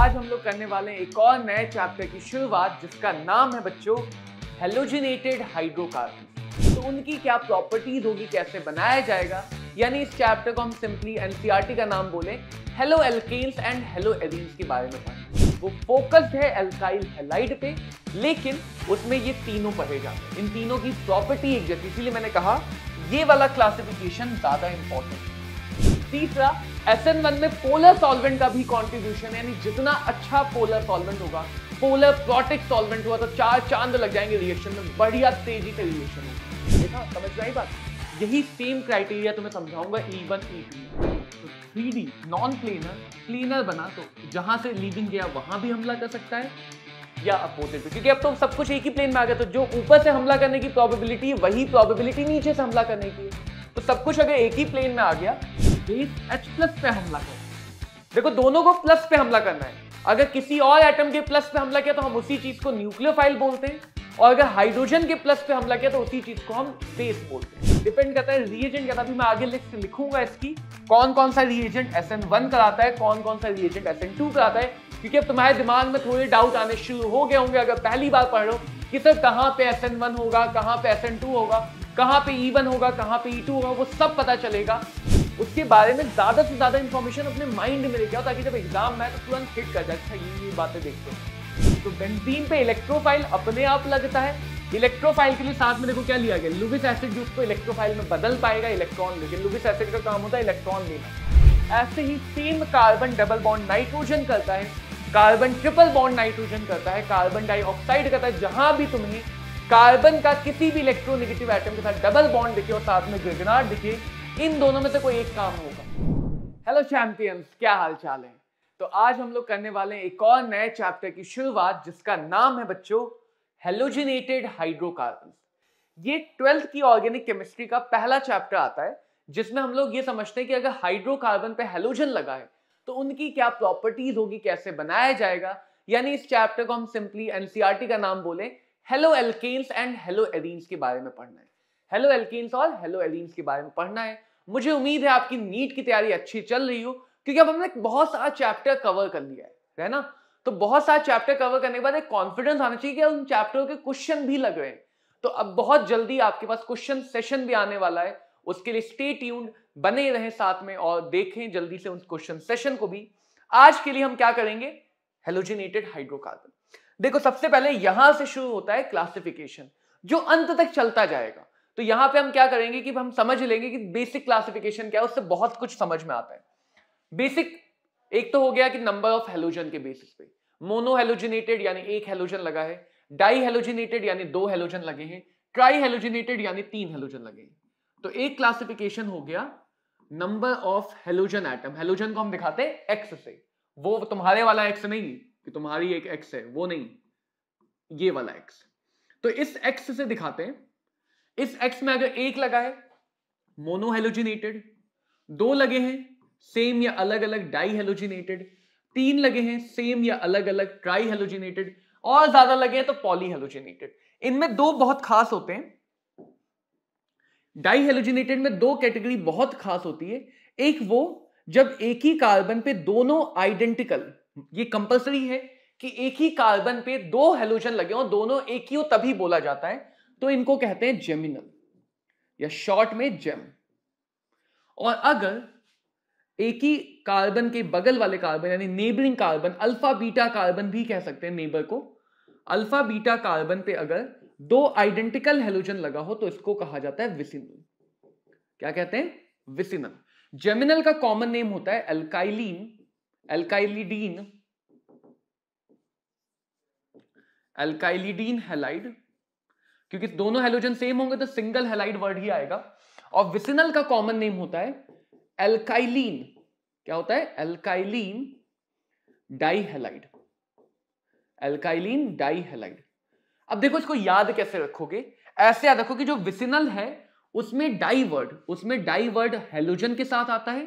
आज हम लोग करने वाले एक और नए चैप्टर की शुरुआत जिसका नाम है बच्चों हेलोजिनेटेड हाइड्रोकार्बन तो उनकी क्या प्रॉपर्टीज होगी कैसे बनाया जाएगा यानी इस चैप्टर को हम सिंपली एनसीआरटी e का नाम बोले halo alkanes and halo arenes के बारे में पढ़ें वो फोकस्ड है एल्काइल हेलाइड पे लेकिन उसमें ये तीनों पढ़े जाते हैं इन तीनों की प्रॉपर्टी एक जैसी इसीलिए मैंने कहा ये वाला क्लासिफिकेशन ज़्यादा इंपॉर्टेंट है तीसरा एस एन वन में पोलर सॉल्वेंट का भी कॉन्ट्रीब्यूशन यानी जितना अच्छा पोलर सॉल्वेंट होगा पोलर प्रोटिक सॉल्वेंट हुआ तो चार चांद लग जाएंगे रिएक्शन में बढ़िया तेजी से रिएक्शन होगी देखा समझ में आई बात यही सेम क्राइटेरिया तुम्हें समझाऊंगा E one E two three D non planar planar बना तो जहां से लीविंग गया वहां भी हमला कर सकता है या अपोजिट क्योंकि अब तो सब कुछ एक ही प्लेन में आ गया तो जो ऊपर से हमला करने की प्रोबेबिलिटी है वही प्रोबेबिलिटी नीचे से हमला करने की है तो सब कुछ अगर एक ही प्लेन में आ गया बेस एच प्लस पे हमला करें देखो दोनों को प्लस पे हमला करना है अगर किसी और एटम के प्लस पे हमला किया तो हम उसी चीज को न्यूक्लियोफाइल बोलते हैं और अगर हाइड्रोजन के प्लस पे हमला किया तो उसी चीज को हम बेस बोलते हैं डिपेंड करता है रिएजेंट क्या मैं आगे लिस्ट लिखूंगा इसकी कौन कौन सा रिएजेंट एस एन वन कराता है कौन कौन सा रिएजेंट एस एन टू कराता है क्योंकि अब तुम्हारे दिमाग में थोड़े डाउट आने शुरू हो गए होंगे अगर पहली बार पढ़ रहे हो कि सर कहाँ पे एस एन वन होगा कहाँ पे एस एन टू होगा कहाँ पे ई e वन होगा कहाँ पे ई e टू होगा वो सब पता चलेगा उसके बारे में ज़्यादा से ज़्यादा इन्फॉर्मेशन अपने माइंड में लेके आओ ताकि जब एग्जाम में तो तुरंत हिट कर जाए अच्छा ये ये बातें देखते हो तो बेंजीन पे इलेक्ट्रोफाइल अपने आप लगता है इलेक्ट्रोफाइल के लिए साथ में देखो क्या लिया गया लुबिस एसिड जो उसको इलेक्ट्रोफाइल में बदल पाएगा इलेक्ट्रॉन लेकिन लुबिस एसिड का काम होता है इलेक्ट्रॉन लेना ऐसे ही same carbon double bond nitrogen करता है कार्बन ट्रिपल बॉन्ड नाइट्रोजन करता है कार्बन डाइऑक्साइड करता है जहां भी तुम्हें कार्बन का किसी भी इलेक्ट्रोनेगेटिव आइटम के साथ डबल बॉन्ड दिखे और साथ में गिरगनाट दिखे इन दोनों में से कोई एक काम होगा हेलो चैंपियंस क्या हाल चाल है तो आज हम लोग करने वाले हैं एक और नए चैप्टर की शुरुआत जिसका नाम है बच्चों हेलोजिनेटेड हाइड्रोकार्बन ये ट्वेल्थ की ऑर्गेनिक केमिस्ट्री का पहला चैप्टर आता है जिसमें हम लोग ये समझते हैं कि अगर हाइड्रोकार्बन पे हेलोजन लगा है तो उनकी क्या प्रॉपर्टीज होगी कैसे बनाया जाएगा यानी इस चैप्टर को हम सिंपली एनसीआरटी e का नाम बोले halo alkanes and halo arenes के बारे में पढ़ना है हेलो एल्केन्स और हेलो एलिन्स के बारे में पढ़ना है मुझे उम्मीद है आपकी नीट की तैयारी अच्छी चल रही हो क्योंकि अब हमने बहुत सारा चैप्टर कवर कर लिया है है ना तो बहुत सारा चैप्टर कवर करने के बाद एक कॉन्फिडेंस आना चाहिए कि उन चैप्टरों के क्वेश्चन भी लग रहे हैं तो अब बहुत जल्दी आपके पास क्वेश्चन सेशन भी आने वाला है उसके लिए स्टे ट्यून्ड बने रहें साथ में और देखें जल्दी से उस क्वेश्चन सेशन को भी आज के लिए हम क्या करेंगे हेलोजिनेटेड हाइड्रोकार्बन देखो सबसे पहले यहां से शुरू होता है क्लासिफिकेशन जो अंत तक चलता जाएगा तो यहां पे हम क्या करेंगे कि हम समझ लेंगे कि बेसिक क्लासिफिकेशन क्या है उससे बहुत कुछ समझ में आता है बेसिक एक तो हो गया कि नंबर ऑफ हेलोजन के बेसिस पे मोनो हेलोजिनेटेड यानी एक हेलोजन लगा है डाई हेलोजिनेटेड यानी दो हेलोजन लगे हैं ट्राई हेलोजिनेटेड यानी तीन हेलोजन लगे हैं तो एक क्लासिफिकेशन हो गया number of halogen atom halogen को हम दिखाते एक्स से वो तुम्हारे वाला एक्स नहीं कि तुम्हारी एक एक्स है वो नहीं ये वाला एक्स तो इस एक्स से दिखाते हैं इस एक्स में अगर एक लगा है मोनो हेलोजिनेटेड दो लगे हैं सेम या अलग अलग डाई हेलोजिनेटेड तीन लगे हैं सेम या अलग अलग ट्राई हेलोजिनेटेड और ज्यादा लगे हैं तो पॉली हेलोजिनेटेड इनमें दो बहुत खास होते हैं डाई हेलोजिनेटेड में दो कैटेगरी बहुत खास होती है एक वो जब एक ही कार्बन पे दोनों आइडेंटिकल ये कंपलसरी है कि एक ही कार्बन पे दो हेलोजन लगे हो दोनों एक ही हो तभी बोला जाता है तो इनको कहते हैं जेमिनल या शॉर्ट में जेम और अगर एक ही कार्बन के बगल वाले कार्बन यानी neighbouring carbon alpha beta carbon भी कह सकते हैं नेबर को अल्फा बीटा कार्बन पे अगर दो आइडेंटिकल हेलोजन लगा हो तो इसको कहा जाता है विसिनल क्या कहते हैं विसिनल जेमिनल का कॉमन नेम होता है एल्काइलीन एल्काइलिडीन एल्काइलिडीन हेलाइड क्योंकि दोनों हेलोजन सेम होंगे तो सिंगल हेलाइड वर्ड ही आएगा और विसिनल का कॉमन नेम होता है एल्काइलीन क्या होता है एल्काइलीन डाइहेलाइड एल्काइलीन डाइहेलाइड अब देखो इसको याद कैसे रखोगे ऐसे याद रखोगे जो विसिनल है उसमें डाइवर्ड उसमें डाइवर्ड हेलोजन के साथ आता है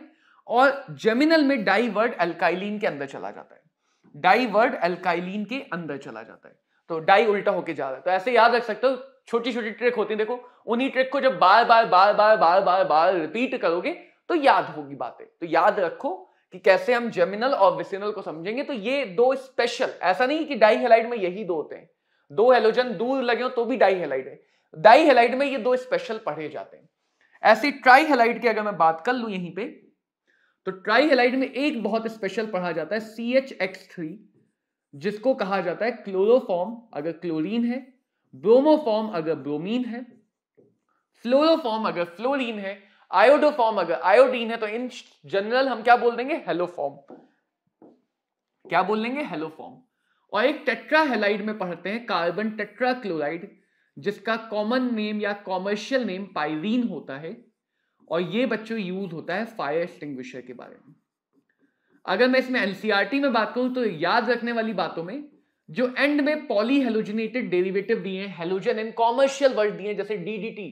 और जेमिनल में डाइवर्ड एल्काइलीन के अंदर चला जाता है डाइवर्ड एल्काइलीन के अंदर चला जाता है तो डाई उल्टा होके जा रहा है तो ऐसे याद रख सकते हो छोटी छोटी ट्रिक होती है देखो उन्हीं ट्रिक को जब बार बार बार बार बार बार बार रिपीट करोगे तो याद होगी बातें तो याद रखो कि कैसे हम जेमिनल और विसिनल को समझेंगे तो ये दो स्पेशल ऐसा नहीं कि डाई हेलाइड में यही दो होते हैं दो हेलोजन दूर लगे हो तो भी डाई हेलाइड है डाई हेलाइड में ये दो स्पेशल पढ़े जाते हैं ऐसे ट्राई हेलाइड की अगर मैं बात कर लू यहीं पर तो ट्राई हेलाइड में एक बहुत स्पेशल पढ़ा जाता है सी एच एक्स थ्री जिसको कहा जाता है क्लोरोफॉर्म अगर क्लोरीन है ब्रोमोफॉर्म अगर ब्रोमीन है फ्लोरोफॉर्म अगर फ्लोरीन है आयोडो फॉर्म अगर आयोडीन है तो इन जनरल हम क्या बोल देंगे हेलो फॉर्म क्या बोल देंगे हेलो फॉर्म और एक टेट्राहेलाइड में पढ़ते हैं कार्बन टेट्राक्लोराइड जिसका कॉमन नेम या कॉमर्शियल नेम पाइरीन होता है और ये बच्चों यूज होता है फायर एक्सटिंग्विशर के बारे में अगर मैं इसमें एनसीआरटी में बात करूं तो याद रखने वाली बातों में जो एंड में पॉली हेलोजिनेटेड डेरिवेटिव दिए हैं हेलोजन इन कॉमर्शियल वर्ड दिए जैसे DDT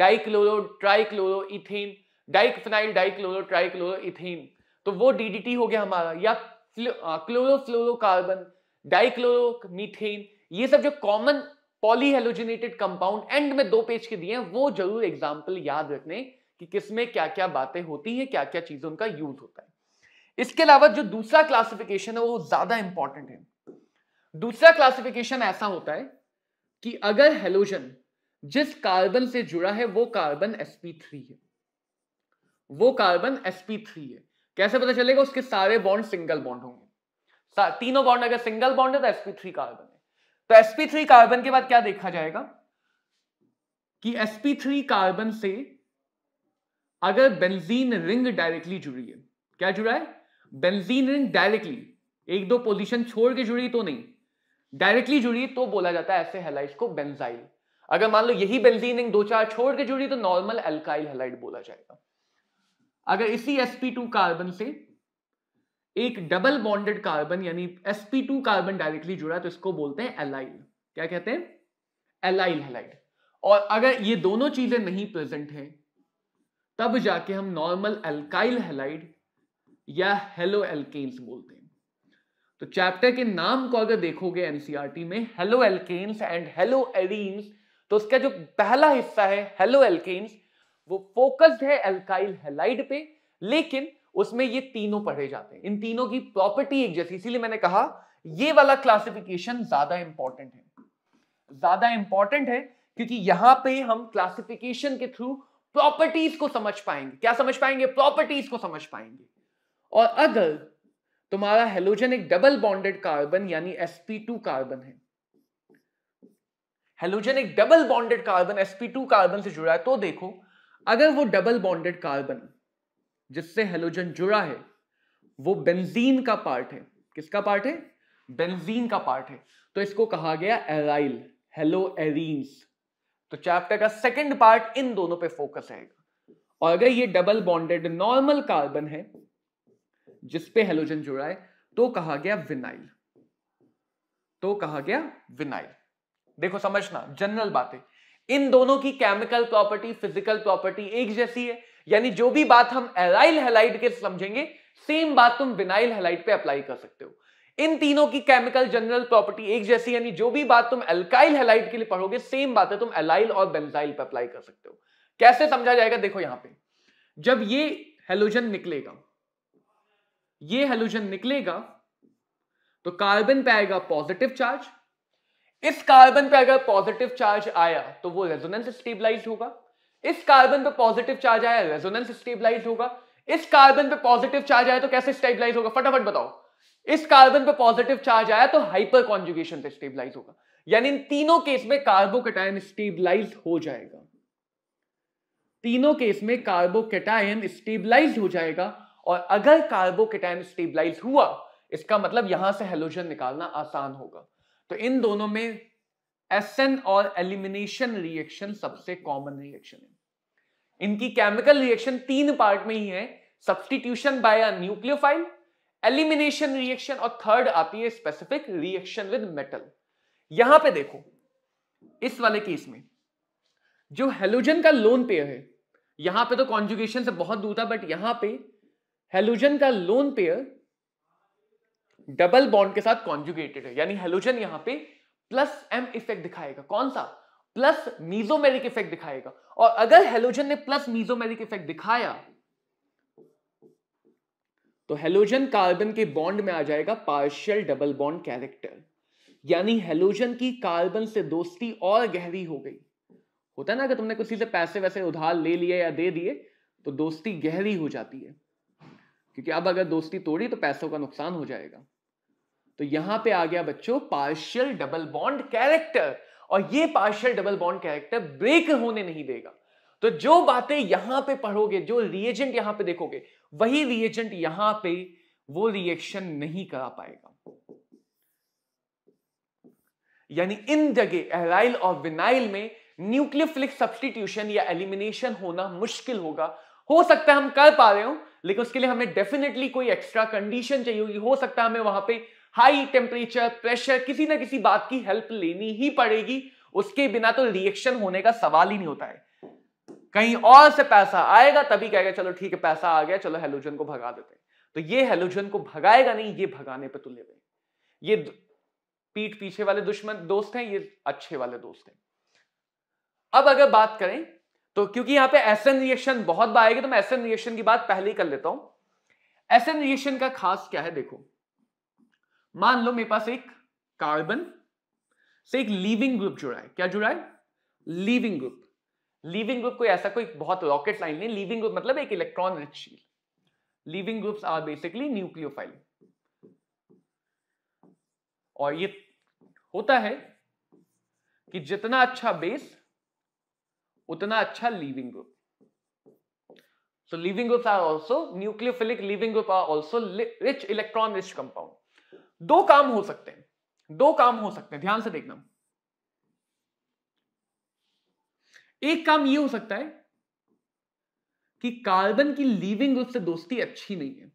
dichloro trichloro ethane diphenyl dichloro trichloro ethane तो वो डीडीटी हो गया हमारा या क्लोरोफ्लोरोकार्बन डाइक्लोरो मीथेन ये सब जो कॉमन पॉलीहेलोजिनेटेड कंपाउंड एंड में दो पेज के दिए हैं वो जरूर एग्जाम्पल याद रखने कि किसमें क्या क्या बातें होती हैं क्या क्या चीजें उनका यूज होता है इसके अलावा जो दूसरा क्लासिफिकेशन है वो ज्यादा इंपॉर्टेंट है दूसरा क्लासिफिकेशन ऐसा होता है कि अगर हेलोजन जिस कार्बन से जुड़ा है वो कार्बन sp3 है वो कार्बन sp3 है कैसे पता चलेगा उसके सारे बॉन्ड सिंगल बॉन्ड होंगे तीनों बॉन्ड अगर सिंगल बॉन्ड है तो sp3 कार्बन है तो sp3 कार्बन के बाद क्या देखा जाएगा कि sp3 कार्बन से अगर बेंजीन रिंग डायरेक्टली जुड़ी है क्या जुड़ा है बेंजीन रिंग डायरेक्टली एक दो पोजीशन छोड़ के जुड़ी तो नहीं डायरेक्टली जुड़ी तो बोला जाता है ऐसे हेलाइट को बेंजाइल अगर मान लो यही बेंजीनिंग दो चार छोड़ के जुड़ी तो नॉर्मल एल्काइल हेलाइड बोला जाएगा अगर इसी sp2 कार्बन से एक डबल बॉन्डेड कार्बन यानी sp2 कार्बन डायरेक्टली जुड़ा तो इसको बोलते हैं एलाइल क्या कहते हैं एलाइल हेलाइड और अगर ये दोनों चीजें नहीं प्रेजेंट हैं तब जाके हम नॉर्मल एल्काइल हेलाइड या हेलो एल्केन्स बोलते हैं तो चैप्टर के नाम को अगर देखोगे एनसीआरटी e में halo alkanes and halo arenes तो उसका जो पहला हिस्सा है हेलो एल्केन्स वो फोकस्ड है एल्काइल हेलाइड पे लेकिन उसमें ये तीनों पढ़े जाते हैं इन तीनों की प्रॉपर्टी एक जैसी इसीलिए मैंने कहा ये वाला क्लासिफिकेशन ज्यादा इंपॉर्टेंट है ज्यादा इंपॉर्टेंट है क्योंकि यहां पे हम क्लासिफिकेशन के थ्रू प्रॉपर्टीज को समझ पाएंगे क्या समझ पाएंगे प्रॉपर्टीज को समझ पाएंगे और अगर तुम्हारा हेलोजन एक डबल बॉन्डेड कार्बन यानी sp2 कार्बन है हेलोजन एक double bonded carbon sp2 carbon से जुड़ा है तो देखो अगर वो डबल बॉन्डेड कार्बन जिससे हेलोजन जुड़ा है वो बेंजीन का पार्ट है किसका पार्ट है बेंजीन का पार्ट है तो इसको कहा गया एराइल हेलो एरीन्स तो चैप्टर का सेकंड पार्ट इन दोनों पे फोकस रहेगा और अगर ये डबल बॉन्डेड नॉर्मल कार्बन है जिसपे हेलोजन जुड़ा है तो कहा गया विनाइल तो कहा गया विनाइल देखो समझना जनरल बातें इन दोनों की केमिकल प्रॉपर्टी फिजिकल प्रॉपर्टी एक जैसी है यानी जो भी बात हम एराइल हेलाइट के समझेंगे सेम बात तुम विनाइल हेलाइट पे अप्लाई कर सकते हो इन तीनों की केमिकल जनरल प्रॉपर्टी एक जैसी यानी जो भी बात तुम एल्काइल हेलाइट के लिए पढ़ोगे सेम बात है तुम एलाइल और बेंजाइल पे अप्लाई कर सकते हो कैसे समझा जाएगा देखो यहां पे जब ये हेलोजन निकलेगा ये हेलोजन निकलेगा तो कार्बन पे आएगा पॉजिटिव चार्ज इस कार्बन पे अगर पॉजिटिव चार्ज आया तो वो रेजोनेंस स्टेबलाइज होगा इस कार्बन पे पॉजिटिव चार्ज आया रेजोनेंस स्टेबलाइज होगा इस कार्बन पे पॉजिटिव चार्ज आया तो कैसे स्टेबलाइज होगा फटाफट बताओ इस कार्बन पे पॉजिटिव चार्ज आया तो हाइपर कॉन्जुगेशन पे स्टेबलाइज होगा यानी इन तीनों केस में कार्बोकेटायन स्टेबलाइज हो जाएगा तीनों केस में कार्बोकेटायन स्टेबलाइज हो जाएगा और अगर कार्बोकेटायन स्टेबलाइज हुआ इसका मतलब यहां से हेलोजन निकालना आसान होगा तो इन दोनों में एसन और एलिमिनेशन रिएक्शन सबसे कॉमन रिएक्शन है इनकी केमिकल रिएक्शन तीन पार्ट में ही है substitution by a nucleophile elimination reaction और थर्ड आती है स्पेसिफिक रिएक्शन विद मेटल यहां पे देखो इस वाले केस में जो हेलोजन का लोन पेयर है यहां पे तो कॉन्जुगेशन से बहुत दूर था बट यहां पे हेलोजन का लोन पेयर डबल बॉन्ड के साथ कॉन्जुगेटेड है यानी हेलोजन यहां पे प्लस एम इफेक्ट दिखाएगा कौन सा प्लस मीजोमेरिक इफेक्ट दिखाएगा और अगर हेलोजन ने प्लस मीजोमेरिक इफेक्ट दिखाया तो हेलोजन कार्बन के बॉन्ड में आ जाएगा पार्शियल डबल बॉन्ड कैरेक्टर यानी हेलोजन की कार्बन से दोस्ती और गहरी हो गई होता है ना अगर तुमने किसी से पैसे वैसे उधार ले लिए या दे दिए तो दोस्ती गहरी हो जाती है क्योंकि अब अगर दोस्ती तोड़ी तो पैसों का नुकसान हो जाएगा तो यहां पे आ गया बच्चों पार्शियल डबल बॉन्ड कैरेक्टर और ये partial double bond character break होने नहीं देगा तो जो बातें यहां पे पढ़ोगे जो रिएजेंट यहां पे देखोगे वही रिएजेंट यहां पे वो रिएक्शन नहीं करा पाएगा यानी इन जगह एराइल और विनाइल में न्यूक्लियोफिलिक सब्सटीट्यूशन या एलिमिनेशन होना मुश्किल होगा हो सकता है हम कर पा रहे हो लेकिन उसके लिए हमें डेफिनेटली कोई एक्स्ट्रा कंडीशन चाहिए होगी हो सकता है हमें वहां पे हाई टेम्परेचर प्रेशर किसी ना किसी बात की हेल्प लेनी ही पड़ेगी उसके बिना तो रिएक्शन होने का सवाल ही नहीं होता है कहीं और से पैसा आएगा तभी कहेगा चलो ठीक है पैसा आ गया चलो हेलोजन को भगा देते हैं तो ये हेलोजन को भगाएगा नहीं ये भगाने पर तुले है ये पीठ पीछे वाले दुश्मन दोस्त हैं ये अच्छे वाले दोस्त हैं अब अगर बात करें तो क्योंकि यहां पे एसएन रिएक्शन बहुत बार आएगी तो मैं एसएन रिएक्शन की बात पहले ही कर लेता हूं एसएन रिएक्शन का खास क्या है देखो मान लो मेरे पास एक कार्बन से एक लीविंग ग्रुप जुड़ा है क्या जुड़ा है लीविंग ग्रुप लीविंग ग्रुप कोई ऐसा कोई बहुत रॉकेट लाइन नहीं लीविंग ग्रुप मतलब एक इलेक्ट्रॉन रिच शील leaving groups are basically nucleophile और ये होता है कि जितना अच्छा बेस उतना अच्छा leaving group so leaving groups are also nucleophilic leaving group are also rich electron rich compound दो काम हो सकते हैं दो काम हो सकते हैं ध्यान से देखना एक काम ये हो सकता है कि कार्बन की लीविंग ग्रुप से दोस्ती अच्छी नहीं है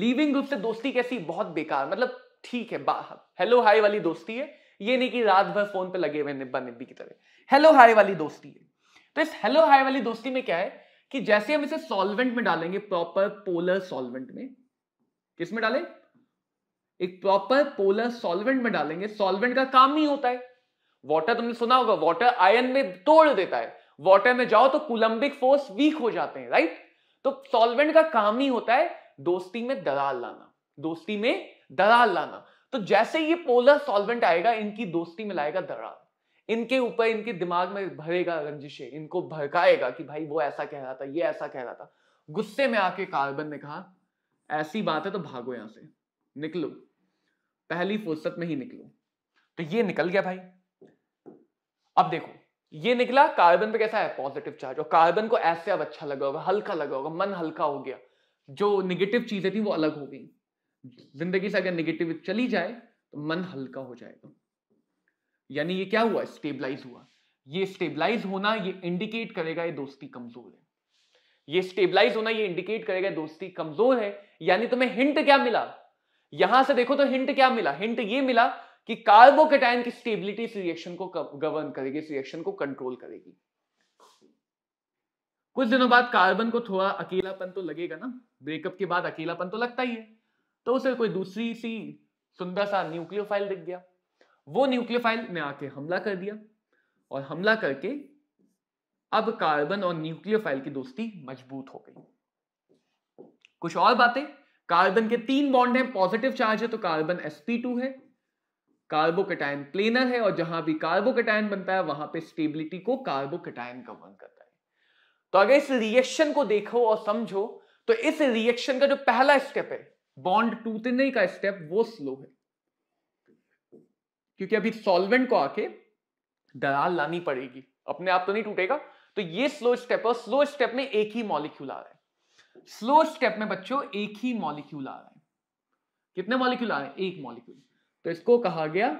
लीविंग ग्रुप से दोस्ती कैसी बहुत बेकार मतलब ठीक है बाहर हेलो हाई वाली दोस्ती है ये नहीं कि रात भर फोन पे लगे हुए निब्बा निब्बी की तरह हेलो हाई वाली दोस्ती है तो इस हेलो हाई वाली दोस्ती में क्या है कि जैसे हम इसे सॉल्वेंट में डालेंगे प्रॉपर पोलर सॉल्वेंट में किस में डालें एक प्रॉपर पोलर सॉल्वेंट में डालेंगे सॉल्वेंट का काम ही होता है वाटर तुमने सुना होगा वाटर आयन में तोड़ देता है वाटर में जाओ तो कुलंबिक फोर्स वीक हो जाते हैं राइट तो सॉल्वेंट का काम ही होता है दोस्ती में दरार लाना दोस्ती में दरार लाना तो जैसे ये पोलर सॉल्वेंट आएगा इनकी दोस्ती में लाएगा दरार इनके ऊपर इनके दिमाग में भरेगा रंजिशे इनको भड़काएगा कि भाई वो ऐसा कह रहा था ये ऐसा कह रहा था गुस्से में आके कार्बन ने कहा ऐसी बात है तो भागो यहां से निकलो पहली फुर्सत में ही निकलो तो ये निकल गया भाई अब देखो ये निकला कार्बन पे कैसा है पॉजिटिव चार्ज और कार्बन को ऐसे अब अच्छा लगा होगा हल्का लगा होगा मन हल्का हो गया जो निगेटिव चीजें थी वो अलग हो गई जिंदगी से अगर निगेटिव चली जाए तो मन हल्का हो जाएगा यानी ये क्या हुआ स्टेबलाइज हुआ ये स्टेबलाइज होना ये इंडिकेट करेगा ये दोस्ती कमजोर है ये स्टेबलाइज होना ये इंडिकेट करेगा दोस्ती कमजोर है यानी तुम्हें हिंट क्या मिला यहां से देखो तो हिंट क्या मिला हिंट ये मिला कि कार्बोकेटाइन की स्टेबिलिटी इस रिएक्शन को गवर्न करेगी इस रिएक्शन को कंट्रोल करेगी कुछ दिनों बाद कार्बन को थोड़ा अकेलापन तो लगेगा ना ब्रेकअप के बाद अकेलापन तो लगता ही है तो उसे कोई दूसरी सी सुंदर सा न्यूक्लियोफाइल दिख गया वो न्यूक्लियोफाइल ने आके हमला कर दिया और हमला करके अब कार्बन और न्यूक्लियोफाइल की दोस्ती मजबूत हो गई कुछ और बातें कार्बन के तीन बॉन्ड हैं पॉजिटिव चार्ज है तो कार्बन sp2 है कार्बोकेटायन प्लेनर है और जहां भी कार्बोकेटायन बनता है वहां पे स्टेबिलिटी को कार्बोकेटायन गवर्न करता है तो अगर इस रिएक्शन को देखो और समझो तो इस रिएक्शन का जो पहला स्टेप है बॉन्ड टूटने का स्टेप वो स्लो है क्योंकि अभी सॉल्वेंट को आके दरार लानी पड़ेगी अपने आप तो नहीं टूटेगा तो ये स्लो स्टेप है स्लो स्टेप में एक ही मॉलिक्यूल आ रहा है स्लो स्टेप में बच्चों एक ही मॉलिक्यूल आ रहा है कितने मॉलिक्यूल आ रहे हैं एक मॉलिक्यूल तो इसको कहा गया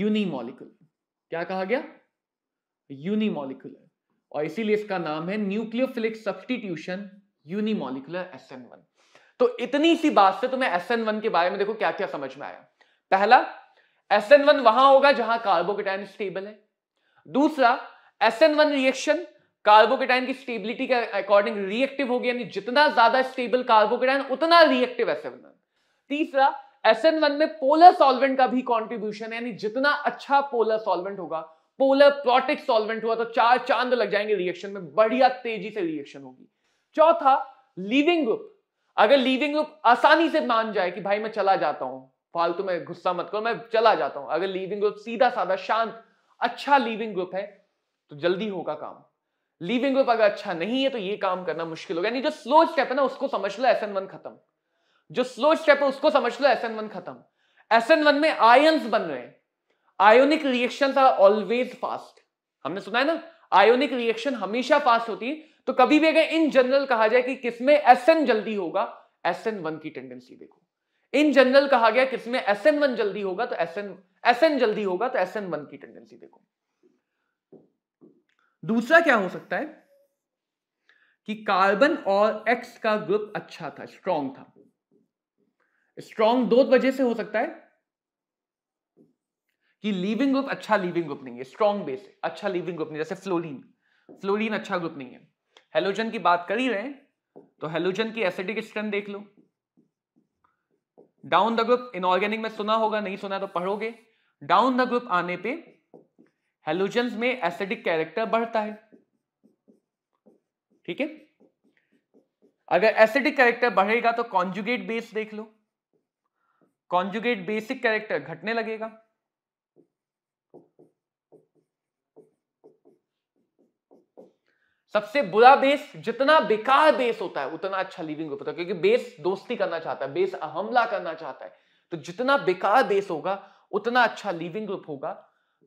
यूनी मॉलिक्यूल क्या कहा गया यूनिमोलिकुलर और इसीलिए इसका नाम है nucleophilic substitution unimolecular S N one तो इतनी सी बात से तुम्हें एस एन वन के बारे में देखो क्या क्या समझ में आया पहला एस एन वन वहां होगा जहां कार्बोकेटाइन स्टेबल है दूसरा S N one reaction carbocation की स्टेबिलिटी के अकॉर्डिंग रिएक्टिव होगी यानी जितना ज्यादा स्टेबल कार्बोकेटाइन उतना रिएक्टिव एस तीसरा एस में पोलर सॉल्वेंट का भी कॉन्ट्रीब्यूशन है यानी जितना अच्छा पोलर सॉल्वेंट होगा पोलर प्रोटिक सॉल्वेंट हुआ तो चार चांद लग जाएंगे रिएक्शन में बढ़िया तेजी से रिएक्शन होगी चौथा लीविंग ग्रुप अगर लीविंग ग्रुप आसानी से मान जाए कि भाई मैं चला जाता हूं फालतू में गुस्सा मत करो मैं चला जाता हूं अगर लीविंग ग्रुप सीधा साधा शांत अच्छा लीविंग ग्रुप है तो जल्दी होगा काम लीविंग ग्रुप अगर अच्छा नहीं है तो ये काम करना मुश्किल होगा यानी जो स्लो स्टेप है ना उसको समझ लो एस वन खत्म जो स्लो स्टेप है उसको समझ लो एस वन खत्म एस वन में आयन्स बन रहे ionic reaction are always fast हमने सुना है ना आयोनिक रिएक्शन हमेशा फास्ट होती है तो कभी भी अगर इन जनरल कहा जाए कि किसमें एस एन जल्दी होगा एस एन वन की टेंडेंसी देखो इन जनरल कहा गया किसमें एस एन वन जल्दी होगा तो एस एन एस एन जल्दी होगा तो एस एन वन की टेंडेंसी देखो दूसरा क्या हो सकता है कि कार्बन और एक्स का ग्रुप अच्छा था स्ट्रांग था स्ट्रांग दो वजह से हो सकता है कि लीविंग ग्रुप अच्छा लीविंग ग्रुप नहीं है स्ट्रांग बेस है अच्छा लीविंग ग्रुप नहीं जैसे फ्लोरीन फ्लोरीन अच्छा ग्रुप नहीं है हेलोजन की बात कर ही रहे तो हेलोजन की एसिडिक स्ट्रेंथ देख लो डाउन द ग्रुप इनऑर्गेनिक में सुना होगा नहीं सुना तो पढ़ोगे डाउन द ग्रुप आने पे हेलोजन में एसिडिक कैरेक्टर बढ़ता है ठीक है अगर एसिडिक कैरेक्टर बढ़ेगा तो कॉन्जुगेट बेस देख लो कॉन्जुगेट बेसिक कैरेक्टर घटने लगेगा सबसे बुरा बेस जितना बेकार बेस होता है उतना अच्छा लिविंग ग्रुप होता है क्योंकि बेस दोस्ती करना चाहता है बेस हमला करना चाहता है तो जितना बेकार बेस होगा उतना अच्छा लिविंग ग्रुप होगा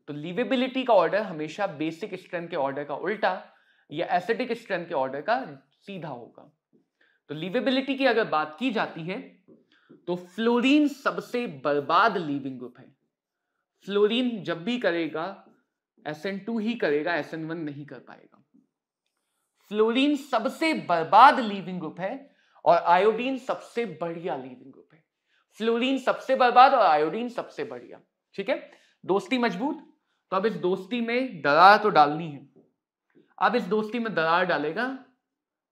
तो लिवेबिलिटी का ऑर्डर हमेशा बेसिक स्ट्रेंथ के ऑर्डर का उल्टा या एसेटिक स्ट्रेंथ के ऑर्डर का सीधा होगा तो लिवेबिलिटी की अगर बात की जाती है तो फ्लोरीन सबसे बर्बाद लीविंग ग्रुप है फ्लोरीन जब भी करेगा SN2 ही करेगा SN1 नहीं कर पाएगा फ्लोरीन सबसे बर्बाद लीविंग ग्रुप है और आयोडीन सबसे बढ़िया लीविंग ग्रुप है फ्लोरीन सबसे बर्बाद और आयोडीन सबसे बढ़िया ठीक है दोस्ती मजबूत तो अब इस दोस्ती में दरार तो डालनी है अब इस दोस्ती में दरार डालेगा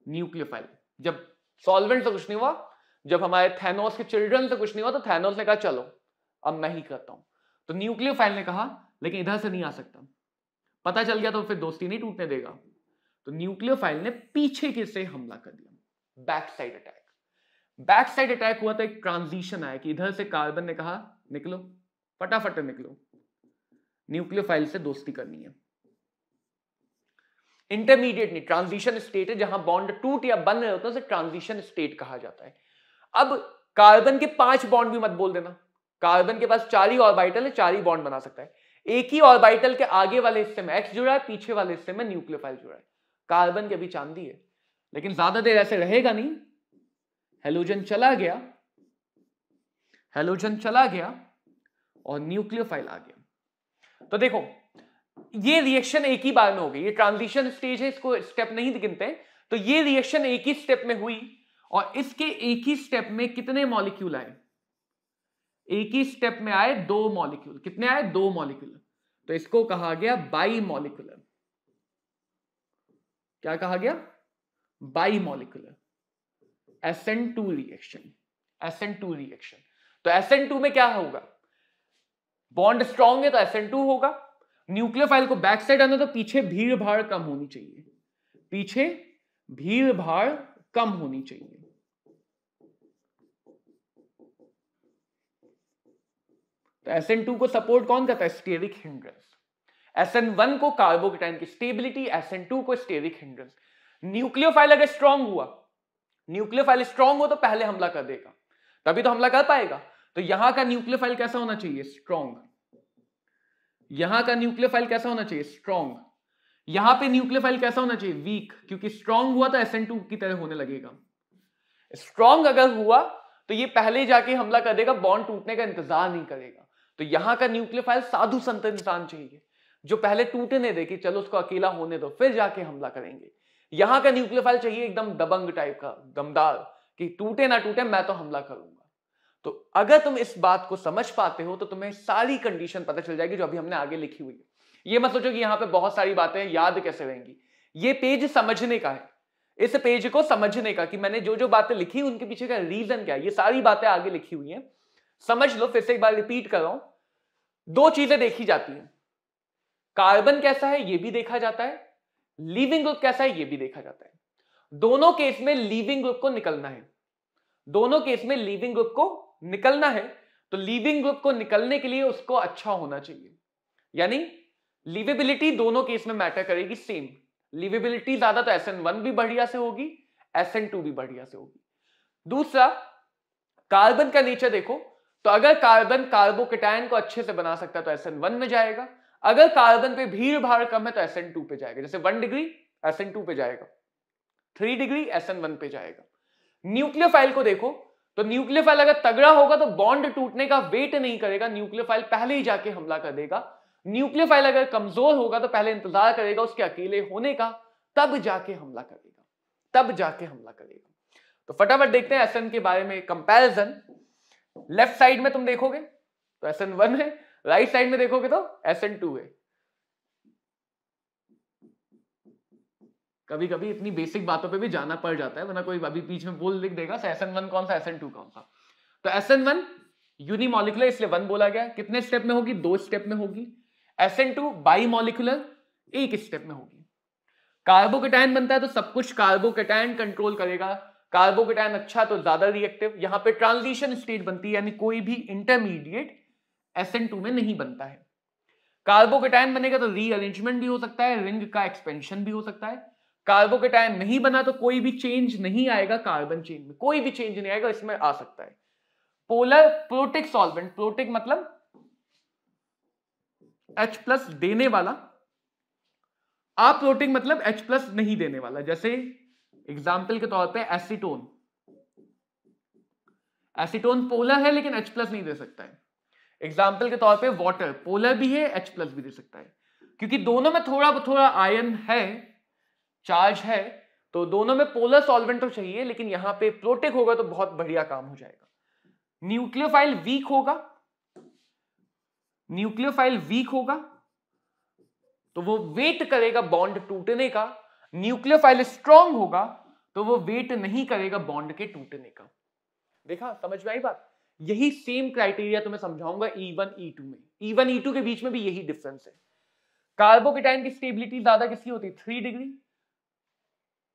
न्यूक्लियोफाइल जब सॉल्वेंट से कुछ नहीं हुआ जब हमारे थैनोस के चिल्ड्रन से कुछ नहीं हुआ तो थैनोस ने कहा चलो अब मैं ही करता हूं तो न्यूक्लियोफाइल ने कहा लेकिन इधर से नहीं आ सकता पता चल गया तो फिर दोस्ती नहीं टूटने देगा तो न्यूक्लियोफाइल ने पीछे के से हमला कर दिया back side attack back side attack हुआ तो एक ट्रांजिशन आया कि इधर से कार्बन ने कहा निकलो फटाफट निकलो न्यूक्लियोफाइल से दोस्ती करनी है इंटरमीडिएट नहीं ट्रांजिशन स्टेट है जहां बॉन्ड टूट या बन रहे होते हैं ट्रांजिशन स्टेट कहा जाता है अब कार्बन के पांच बॉन्ड भी मत बोल देना कार्बन के पास चार ही ऑर्बिटल है चार ही बॉन्ड बना सकता है एक ही ऑर्बिटल के आगे वाले हिस्से में एक्स जुड़ा है पीछे वाले हिस्से में न्यूक्लियोफाइल जुड़ा है कार्बन की अभी चांदी है लेकिन ज्यादा देर ऐसे रहेगा नहीं हेलोजन चला गया हेलोजन चला गया और न्यूक्लियोफाइल आ गया तो देखो ये रिएक्शन एक ही बार में हो गई ये ट्रांजिशन स्टेज है इसको स्टेप नहीं गिनते तो ये रिएक्शन एक ही स्टेप में हुई और इसके एक ही स्टेप में कितने मॉलिक्यूल आए एक ही स्टेप में आए दो मॉलिक्यूल कितने आए दो मॉलिक्यूल तो इसको कहा गया बाई मॉलिकुलर क्या कहा गया bimolecular SN two reaction SN two reaction तो एस एन टू में क्या होगा बॉन्ड स्ट्रॉन्ग है तो एस होगा न्यूक्लियोफाइल को बैक साइड आना तो पीछे भीड़ भाड़ कम होनी चाहिए पीछे भीड़ भाड़ कम होनी चाहिए तो SN2 को सपोर्ट कौन करता है स्टेरिक हिंड्रेंस SN1 को कार्बोकेटाइन की स्टेबिलिटी SN2 को स्टेरिक हिंड्रेंस न्यूक्लियोफाइल अगर स्ट्रॉन्ग हुआ न्यूक्लियोफाइल स्ट्रॉन्ग हो तो पहले हमला कर देगा तभी तो हमला कर पाएगा तो यहां का न्यूक्लियोफाइल कैसा होना चाहिए स्ट्रॉन्ग यहां का न्यूक्लियोफाइल कैसा होना चाहिए स्ट्रॉन्ग यहां पे न्यूक्लियोफाइल कैसा होना चाहिए वीक क्योंकि स्ट्रॉन्ग हुआ तो एस की तरह होने लगेगा स्ट्रॉन्ग अगर हुआ तो ये पहले जाके हमला कर देगा बॉन्ड टूटने का इंतजार नहीं करेगा तो यहां का न्यूक्लियोफाइल साधु संत इंसान चाहिए जो पहले टूटने दे कि चलो उसको अकेला होने दो फिर जाके हमला करेंगे यहां का न्यूक्लियोफाइल चाहिए एकदम दबंग टाइप का दमदार कि टूटे ना टूटे मैं तो हमला करूंगा तो अगर तुम इस बात को समझ पाते हो तो तुम्हें सारी कंडीशन पता चल जाएगी जो अभी हमने आगे लिखी हुई है ये मत सोचो कि यहां पे बहुत सारी बातें याद कैसे रहेंगी ये पेज समझने का है इस पेज को समझने का कि मैंने जो जो बातें लिखी उनके पीछे का रीजन क्या है ये सारी बातें आगे लिखी हुई हैं समझ लो फिर से एक बार रिपीट कर रहा हूं दो चीजें देखी जाती हैं कार्बन कैसा है ये भी देखा जाता है लिविंग ग्रुप कैसा है ये भी देखा जाता है दोनों केस में लिविंग ग्रुप को निकलना है दोनों केस में लिविंग ग्रुप को निकलना है तो लीविंग ग्रुप को निकलने के लिए उसको अच्छा होना चाहिए यानी लिवेबिलिटी दोनों केस में मैटर करेगी सेम लिवेबिलिटी ज्यादा तो एस एन वन भी बढ़िया से होगी एस एन टू भी बढ़िया से होगी दूसरा कार्बन का नेचर देखो तो अगर कार्बन कार्बोकेटायन को अच्छे से बना सकता है तो एस एन वन में जाएगा अगर कार्बन पे भीड़ भाड़ कम है तो एस एन टू पे जाएगा जैसे one degree S N two पे जाएगा three degree S N one पे जाएगा न्यूक्लियोफाइल को देखो तो न्यूक्लियोफाइल अगर तगड़ा होगा तो बॉन्ड टूटने का वेट नहीं करेगा न्यूक्लियोफाइल पहले ही जाके हमला कर देगा न्यूक्लियोफाइल अगर कमजोर होगा तो पहले इंतजार करेगा उसके अकेले होने का तब जाके हमला करेगा तब जाके हमला करेगा तो फटाफट देखते हैं एस के बारे में कंपैरिजन लेफ्ट साइड में तुम देखोगे तो एस वन है राइट साइड में देखोगे तो एस टू है कभी कभी इतनी बेसिक बातों पे भी जाना पड़ जाता है वरना कोई अभी बीच में बोल लिख देगा एस एन वन कौन सा एस एन टू कौन सा तो एस एन वन यूनिमोलिकुलर इसलिए वन बोला गया कितने स्टेप में होगी दो स्टेप में होगी S N two bimolecular एक स्टेप में होगी कार्बोकेटाइन बनता है तो सब कुछ कार्बोकेटाइन कंट्रोल करेगा कार्बोकेटाइन अच्छा तो ज्यादा रिएक्टिव यहां पे ट्रांजिशन स्टेट बनती है यानी कोई भी इंटरमीडिएट एस एन टू में नहीं बनता है कार्बोकेटाइन बनेगा तो रीअरेंजमेंट भी हो सकता है रिंग का एक्सपेंशन भी हो सकता है कार्बोकेटायन नहीं बना तो कोई भी चेंज नहीं आएगा कार्बन चेन में कोई भी चेंज नहीं आएगा इसमें आ सकता है पोलर प्रोटिक सॉल्वेंट प्रोटिक मतलब H प्लस देने वाला आप प्रोटिक मतलब H प्लस नहीं देने वाला जैसे एग्जाम्पल के तौर पे एसीटोन एसीटोन पोलर है लेकिन H प्लस नहीं दे सकता है एग्जाम्पल के तौर पे वाटर पोलर भी है H प्लस भी दे सकता है क्योंकि दोनों में थोड़ा थोड़ा आयन है चार्ज है तो दोनों में पोलर सॉल्वेंट तो चाहिए लेकिन यहां पे प्रोटेक होगा तो बहुत बढ़िया काम हो जाएगा न्यूक्लियोफाइल वीक होगा न्यूक्लियोफाइल वीक होगा तो वो वेट करेगा बॉन्ड टूटने का न्यूक्लियोफाइल स्ट्रांग होगा तो वो वेट नहीं करेगा बॉन्ड के टूटने का देखा समझ में आई बात यही सेम क्राइटेरिया तुम्हें समझाऊंगा ई वन ई टू में ई वन ई टू के बीच में भी यही डिफरेंस है कार्बोकेटाइन की स्टेबिलिटी ज्यादा किसकी होती है थ्री डिग्री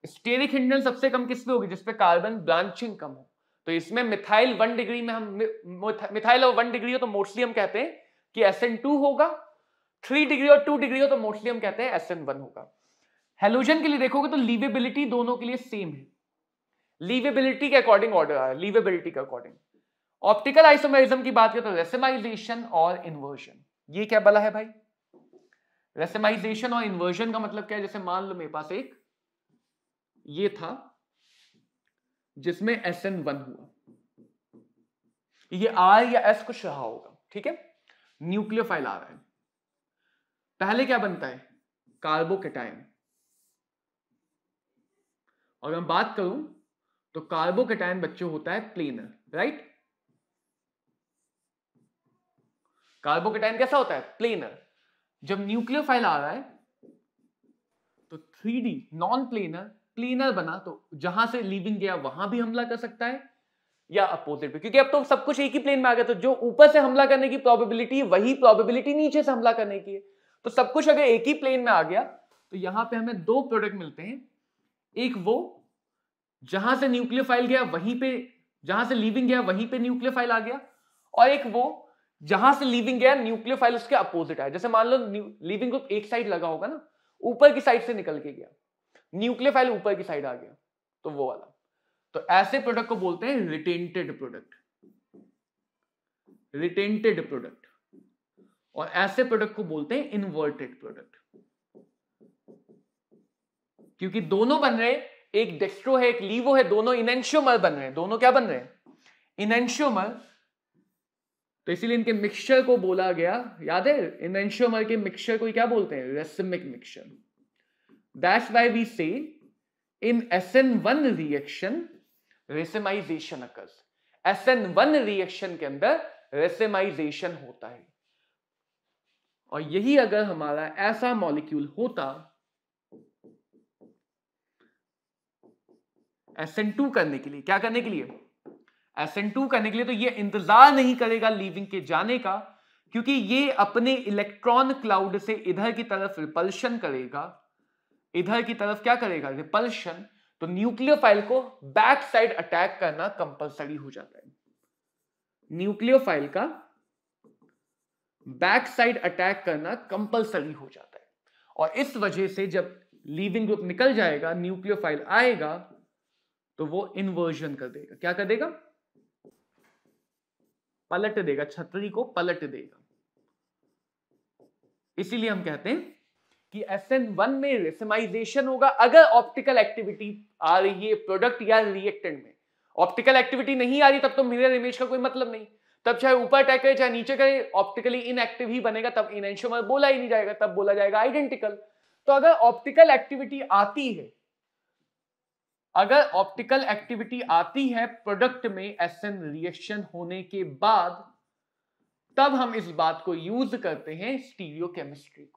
स्टेरिक हिंड्रेंस सबसे कम किस पे होगी जिसपे कार्बन ब्लांचिंग कम हो तो इसमें मिथाइल वन डिग्री में हम मिथाइल और वन डिग्री हो तो मोस्टली हम कहते हैं कि एस होगा थ्री डिग्री और टू डिग्री हो तो मोस्टली हम कहते हैं एस होगा हेलोजन के लिए देखोगे तो लीवेबिलिटी दोनों के लिए सेम है लीवेबिलिटी के अकॉर्डिंग ऑर्डर आया लीवेबिलिटी के अकॉर्डिंग ऑप्टिकल आइसोमेरिज्म की बात करें तो रेसेमाइजेशन और इन्वर्जन ये क्या बला है भाई रेसेमाइजेशन और इन्वर्जन का मतलब क्या है जैसे मान लो मेरे पास एक ये था जिसमें एस एन वन हुआ ये आर या एस कुछ रहा होगा ठीक है न्यूक्लियोफाइल आ रहा है पहले क्या बनता है कार्बोकेटाइन और हम बात करूं तो कार्बोकेटाइन बच्चों होता है प्लेनर राइट कार्बोकेटाइन कैसा होता है प्लेनर जब न्यूक्लियोफाइल आ रहा है तो three D non planar cleaner बना तो जहां से लीविंग गया वहां भी हमला कर सकता है या अपोजिट पे क्योंकि अब तो सब कुछ एक ही प्लेन में आ गया तो जो ऊपर से हमला करने की प्रोबेबिलिटी वही प्रोबेबिलिटी नीचे से हमला करने की है तो सब कुछ अगर एक ही प्लेन में आ गया तो यहां पे हमें दो प्रोडक्ट मिलते हैं एक वो जहां से न्यूक्लियर फाइल गया वहीं पे जहां से लीविंग गया वहीं पे न्यूक्लियर फाइल आ गया और एक वो जहां से लीविंग गया न्यूक्लियर फाइल उसके अपोजिट आया जैसे मान लो लीविंग को एक साइड लगा होगा ना ऊपर की साइड से निकल के गया न्यूक्लियोफाइल ऊपर की साइड आ गया तो वो वाला तो ऐसे प्रोडक्ट को बोलते हैं रिटेंटेड प्रोडक्ट रिटेंटेड प्रोडक्ट और ऐसे प्रोडक्ट को बोलते हैं इन्वर्टेड प्रोडक्ट क्योंकि दोनों बन रहे एक डेस्ट्रो है एक लीवो है दोनों इनेंशियोमर बन रहे हैं दोनों क्या बन रहे हैं इनेंशियोमर तो इसीलिए इनके मिक्सचर को बोला गया याद है इनेंशियोमर के मिक्सचर को क्या बोलते हैं racemic mixture That's why we say in SN1 reaction, racemization occurs. SN1 reaction के अंदर racemization होता है और यही अगर हमारा ऐसा मॉलिक्यूल होता SN2 करने के लिए क्या करने के लिए SN2 करने के लिए तो ये इंतजार नहीं करेगा लीविंग के जाने का क्योंकि ये अपने इलेक्ट्रॉन क्लाउड से इधर की तरफ रिपल्शन करेगा इधर की तरफ क्या करेगा रिपल्शन तो न्यूक्लियोफाइल को बैक साइड अटैक करना कंपलसरी हो जाता है न्यूक्लियोफाइल का बैक साइड अटैक करना कंपलसरी हो जाता है और इस वजह से जब लीविंग ग्रुप निकल जाएगा न्यूक्लियोफाइल आएगा तो वो इन्वर्जन कर देगा क्या कर देगा पलट देगा छतरी को पलट देगा इसीलिए हम कहते हैं कि एस एन वन में रेसमाइजेशन होगा अगर ऑप्टिकल एक्टिविटी आ रही है प्रोडक्ट या रिएक्टेंट में ऑप्टिकल एक्टिविटी नहीं आ रही तब तो मिरर इमेज का कोई मतलब नहीं तब चाहे ऊपर अटैक करे चाहे नीचे करे ऑप्टिकली इनएक्टिव ही बनेगा तब इन बोला ही नहीं जाएगा तब बोला जाएगा आइडेंटिकल तो अगर ऑप्टिकल एक्टिविटी आती है अगर ऑप्टिकल एक्टिविटी आती है प्रोडक्ट में एस एन रिएक्शन होने के बाद तब हम इस बात को यूज करते हैं स्टीरियो केमिस्ट्री को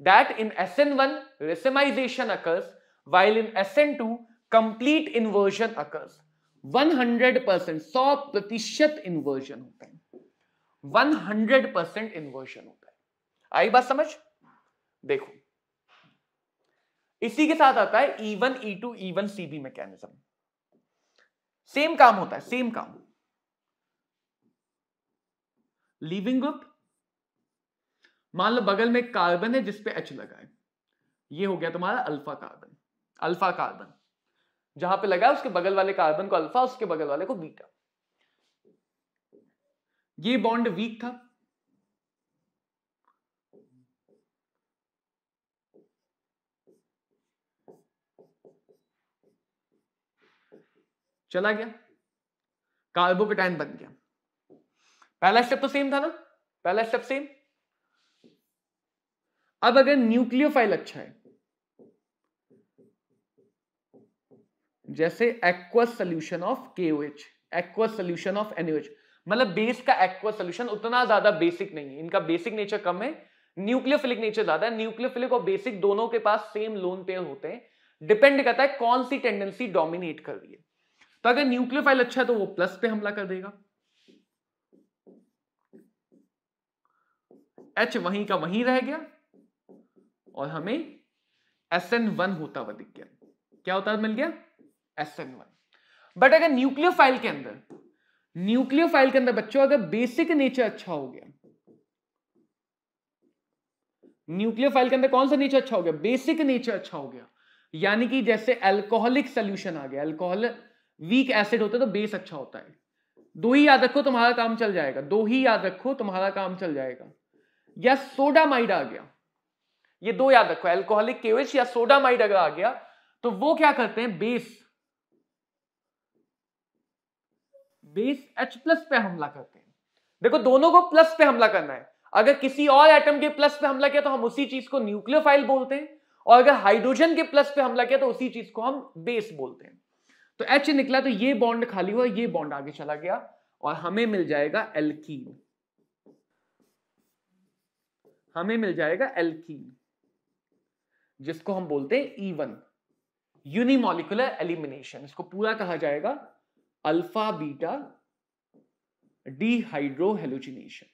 that in SN1 racemization occurs while in SN2 complete inversion occurs 100 percent सौ प्रतिशत इन्वर्जन होता है 100 inversion इन्वर्जन होता है आई बात समझ देखो इसी के साथ आता है E one E two E one CB mechanism same काम होता है सेम काम लिविंग ग्रुप मान लो बगल में कार्बन है जिसपे एच लगा है ये हो गया तुम्हारा अल्फा कार्बन अल्फा कार्बन जहां पे लगा उसके बगल वाले कार्बन को अल्फा उसके बगल वाले को बीटा ये बॉन्ड वीक था चला गया कार्बोकेटाइन बन गया पहला स्टेप तो सेम था ना पहला स्टेप सेम अब अगर न्यूक्लियोफाइल अच्छा है जैसे aqueous solution of KOH aqueous solution of NOH मतलब बेस का एक्वस सोल्यूशन उतना ज्यादा बेसिक नहीं है इनका बेसिक नेचर कम है न्यूक्लियोफिलिक नेचर ज्यादा है न्यूक्लियोफिलिक और बेसिक दोनों के पास सेम लोन पेयर होते हैं डिपेंड करता है कौन सी टेंडेंसी डोमिनेट कर रही है तो अगर न्यूक्लियोफाइल अच्छा है तो वो प्लस पे हमला कर देगा एच वहीं का वहीं रह गया और हमें एस एन वन होता हुआ दिख गया क्या होता मिल गया एस एन वन बट अगर न्यूक्लियो फाइल के अंदर न्यूक्लियो फाइल के अंदर बच्चों अगर बेसिक नेचर अच्छा हो गया न्यूक्लियो फाइल के अंदर कौन सा नेचर अच्छा हो गया बेसिक नेचर अच्छा हो गया यानी कि जैसे अल्कोहलिक सोल्यूशन आ गया अल्कोहल वीक एसिड होता है तो बेस अच्छा होता है दो ही याद रखो तुम्हारा काम चल जाएगा दो ही याद रखो तुम्हारा काम चल जाएगा या सोडामाइड आ गया ये दो याद रखो एल्कोहलिक केवेज या सोडामाइड अगर आ गया तो वो क्या करते हैं बेस बेस एच प्लस पे हमला करते हैं देखो दोनों को प्लस पे हमला करना है अगर किसी और एटम के प्लस पे हमला किया तो हम उसी चीज को न्यूक्लियोफाइल बोलते हैं और अगर हाइड्रोजन के प्लस पे हमला किया तो उसी चीज को हम बेस बोलते हैं तो एच निकला तो ये बॉन्ड खाली हुआ ये बॉन्ड आगे चला गया और हमें मिल जाएगा एल्कीन हमें मिल जाएगा एल्कीन जिसको हम बोलते हैं ईवन यूनिमोलिकुलर एलिमिनेशन इसको पूरा कहा जाएगा अल्फा बीटा डीहाइड्रोहेलोजिनेशन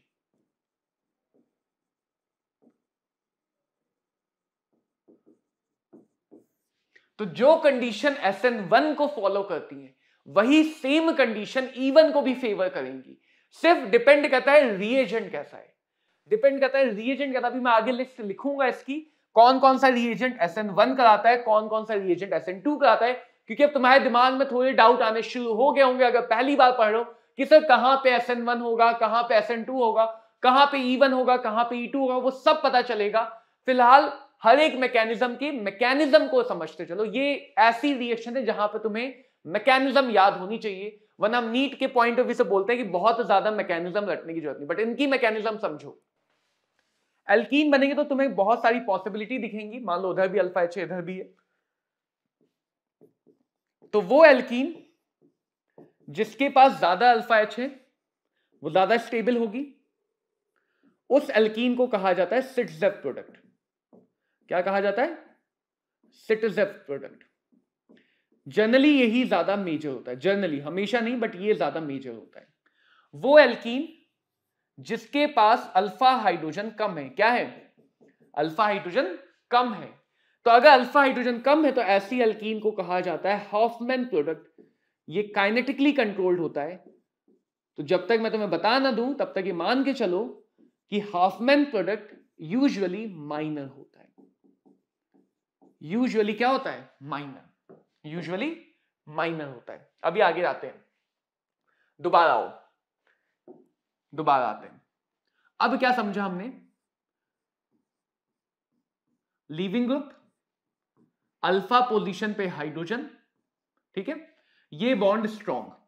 तो जो कंडीशन एस एन वन को फॉलो करती है वही सेम कंडीशन ईवन को भी फेवर करेंगी सिर्फ डिपेंड करता है रिएजेंट कैसा है डिपेंड करता है रिएजेंट कैसा भी मैं आगे लिस्ट लिखूंगा इसकी कौन कौन सा रिएजेंट एस एन वन कराता है कौन कौन सा रिएजेंट एस एन टू कराता है क्योंकि अब तुम्हारे दिमाग में थोड़े डाउट आने शुरू हो गए होंगे अगर पहली बार पढ़ रहे हो कि सर कहाँ पे एस एन वन होगा कहाँ पे एस एन टू होगा कहाँ पे ई e वन होगा कहाँ पे ई e टू होगा वो सब पता चलेगा फिलहाल हर एक मैकेनिज्म के मैकेनिज्म को समझते चलो ये ऐसी रिएक्शन है जहां पर तुम्हें मैकेनिज्म याद होनी चाहिए वरना हम नीट के पॉइंट ऑफ व्यू से बोलते हैं कि बहुत ज्यादा मैकेनिज्म रटने की जरूरत नहीं बट इनकी मैकेनिज्म समझो एल्कीन बनेंगे तो तुम्हें बहुत सारी पॉसिबिलिटी दिखेंगी मान लो उधर भी अल्फा एच इधर भी है तो वो एल्कीन जिसके पास ज्यादा अल्फा एच है वो ज्यादा स्टेबल होगी उस एल्कीन को कहा जाता है सिटजेफ प्रोडक्ट क्या कहा जाता है सिटजेफ प्रोडक्ट जनरली यही ज्यादा मेजर होता है जनरली हमेशा नहीं बट ये ज्यादा मेजर होता है वो एल्कीन जिसके पास अल्फा हाइड्रोजन कम है क्या है अल्फा हाइड्रोजन कम है तो अगर अल्फा हाइड्रोजन कम है तो ऐसी अल्कीन को कहा जाता है हॉफमैन प्रोडक्ट ये काइनेटिकली कंट्रोल्ड होता है तो जब तक मैं तुम्हें बता ना दूं तब तक ये मान के चलो कि हॉफमैन प्रोडक्ट यूजुअली माइनर होता है यूजुअली क्या होता है माइनर यूजुअली माइनर होता है अभी आगे आते हैं दोबारा आओ दोबारा आते हैं अब क्या समझा हमने लीविंग ग्रुप अल्फा पोजीशन पे हाइड्रोजन ठीक है ये बॉन्ड स्ट्रॉन्ग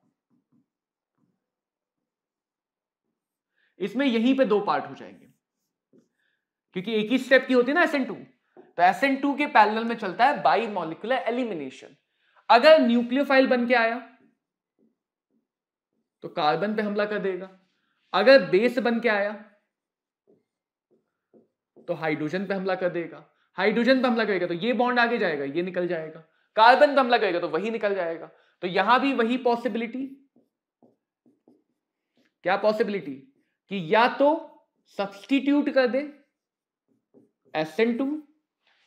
इसमें यहीं पे दो पार्ट हो जाएंगे क्योंकि एक ही स्टेप की होती है ना एसएन टू तो एसएन टू के पैरेलल में चलता है बाई मॉलिकुलर एलिमिनेशन अगर न्यूक्लियोफाइल बन के आया तो कार्बन पे हमला कर देगा अगर बेस बन के आया तो हाइड्रोजन पे हमला कर देगा हाइड्रोजन पे हमला करेगा तो ये बॉन्ड आगे जाएगा ये निकल जाएगा कार्बन पे हमला करेगा तो वही निकल जाएगा तो यहां भी वही पॉसिबिलिटी क्या पॉसिबिलिटी कि या तो सब्सटीट्यूट कर दे एसएन टू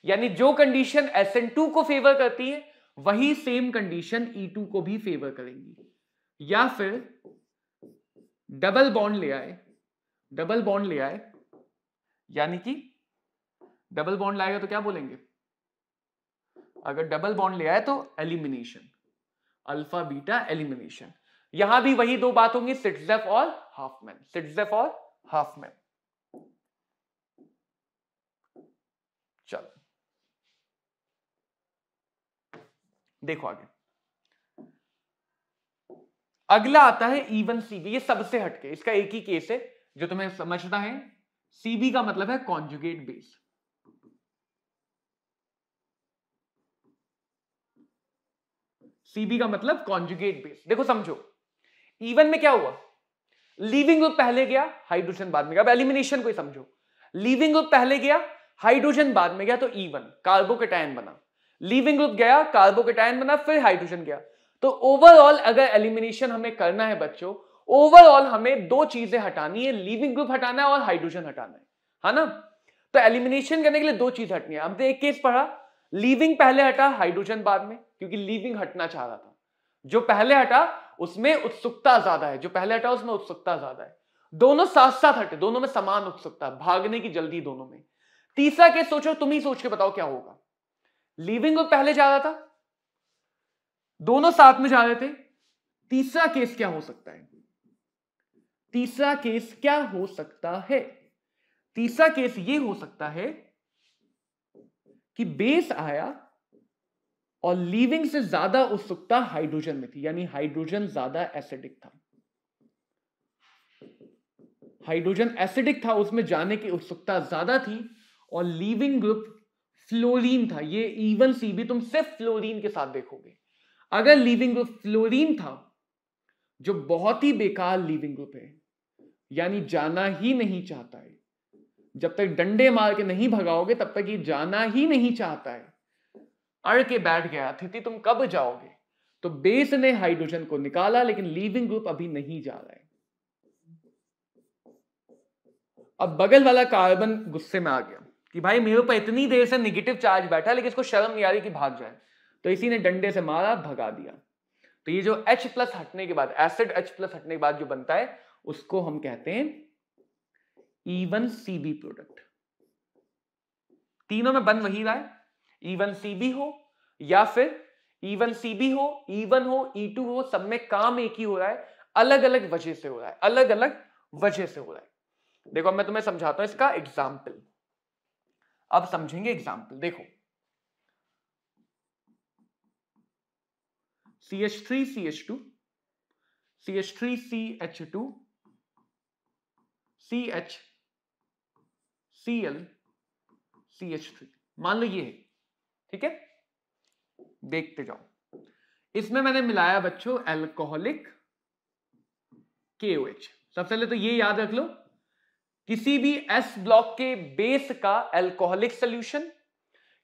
यानी जो कंडीशन एसन टू को फेवर करती है वही सेम कंडीशन ई टू को भी फेवर करेंगी या फिर डबल बॉन्ड ले आए डबल बॉन्ड ले आए यानी कि डबल बॉन्ड लाएगा तो क्या बोलेंगे अगर डबल बॉन्ड ले आए तो एलिमिनेशन अल्फा बीटा एलिमिनेशन यहां भी वही दो बात होंगी सिट्जेफ और हाफमैन सिट्जेफ और हाफमैन चलो देखो आगे अगला आता है इवन सीबी ये सबसे हटके इसका एक ही केस है जो तुम्हें समझना है सीबी का मतलब है कॉन्जुगेट बेस सीबी का मतलब कॉन्जुगेट बेस देखो समझो इवन में क्या हुआ लीविंग ग्रुप पहले गया हाइड्रोजन बाद में गया अब एलिमिनेशन को समझो लीविंग ग्रुप पहले गया हाइड्रोजन बाद में गया तो ईवन कार्बोकेटायन बना लीविंग ग्रुप गया कार्बोकेटायन बना फिर हाइड्रोजन गया तो ओवरऑल अगर एलिमिनेशन हमें करना है बच्चों ओवरऑल हमें दो चीजें हटानी है लिविंग ग्रुप हटाना है और हाइड्रोजन हटाना है है हाँ ना तो एलिमिनेशन करने के लिए दो चीज हटनी है हमने एक केस पढ़ा लीविंग पहले हटा हाइड्रोजन बाद में क्योंकि लीविंग हटना चाह रहा था जो पहले हटा उसमें उत्सुकता ज्यादा है जो पहले हटा उसमें उत्सुकता ज्यादा है दोनों साथ साथ हटे दोनों में समान उत्सुकता भागने की जल्दी दोनों में तीसरा केस सोचो तुम ही सोच के बताओ क्या होगा लीविंग ग्रुप पहले जा रहा था दोनों साथ में जा रहे थे तीसरा केस क्या हो सकता है तीसरा केस क्या हो सकता है तीसरा केस ये हो सकता है कि बेस आया और लीविंग से ज्यादा उत्सुकता हाइड्रोजन में थी यानी हाइड्रोजन ज्यादा एसिडिक था हाइड्रोजन एसिडिक था उसमें जाने की उत्सुकता ज्यादा थी और लीविंग ग्रुप फ्लोरीन था ये इवन सी भी तुम सिर्फ फ्लोरीन के साथ देखोगे अगर लीविंग ग्रुप फ्लोरीन था जो बहुत ही बेकार लीविंग ग्रुप है यानी जाना ही नहीं चाहता है जब तक डंडे मार के नहीं भगाओगे तब तक ये जाना ही नहीं चाहता है अड़ के बैठ गया थी तुम कब जाओगे तो बेस ने हाइड्रोजन को निकाला लेकिन लीविंग ग्रुप अभी नहीं जा रहा है अब बगल वाला कार्बन गुस्से में आ गया कि भाई मेरे पर इतनी देर से निगेटिव चार्ज बैठा लेकिन इसको शर्म नहीं आ रही कि भाग जाए तो इसी ने डंडे से मारा भगा दिया तो ये जो H प्लस हटने के बाद एसिड H प्लस हटने के बाद जो बनता है उसको हम कहते हैं ईवन सीबी प्रोडक्ट तीनों में बन वही रहा है ईवन e सीबी हो या फिर ईवन e सीबी हो ईवन e हो ई टू हो सब में काम एक ही हो रहा है अलग अलग वजह से हो रहा है अलग अलग वजह से हो रहा है देखो मैं तुम्हें समझाता हूं इसका एग्जाम्पल अब समझेंगे एग्जाम्पल देखो C H three C H two C H three C H two C H C L C H three मान लो ये है ठीक है देखते जाओ इसमें मैंने मिलाया बच्चों एल्कोहलिक के ओ एच सबसे पहले तो ये याद रख लो किसी भी एस ब्लॉक के बेस का एल्कोहलिक सोल्यूशन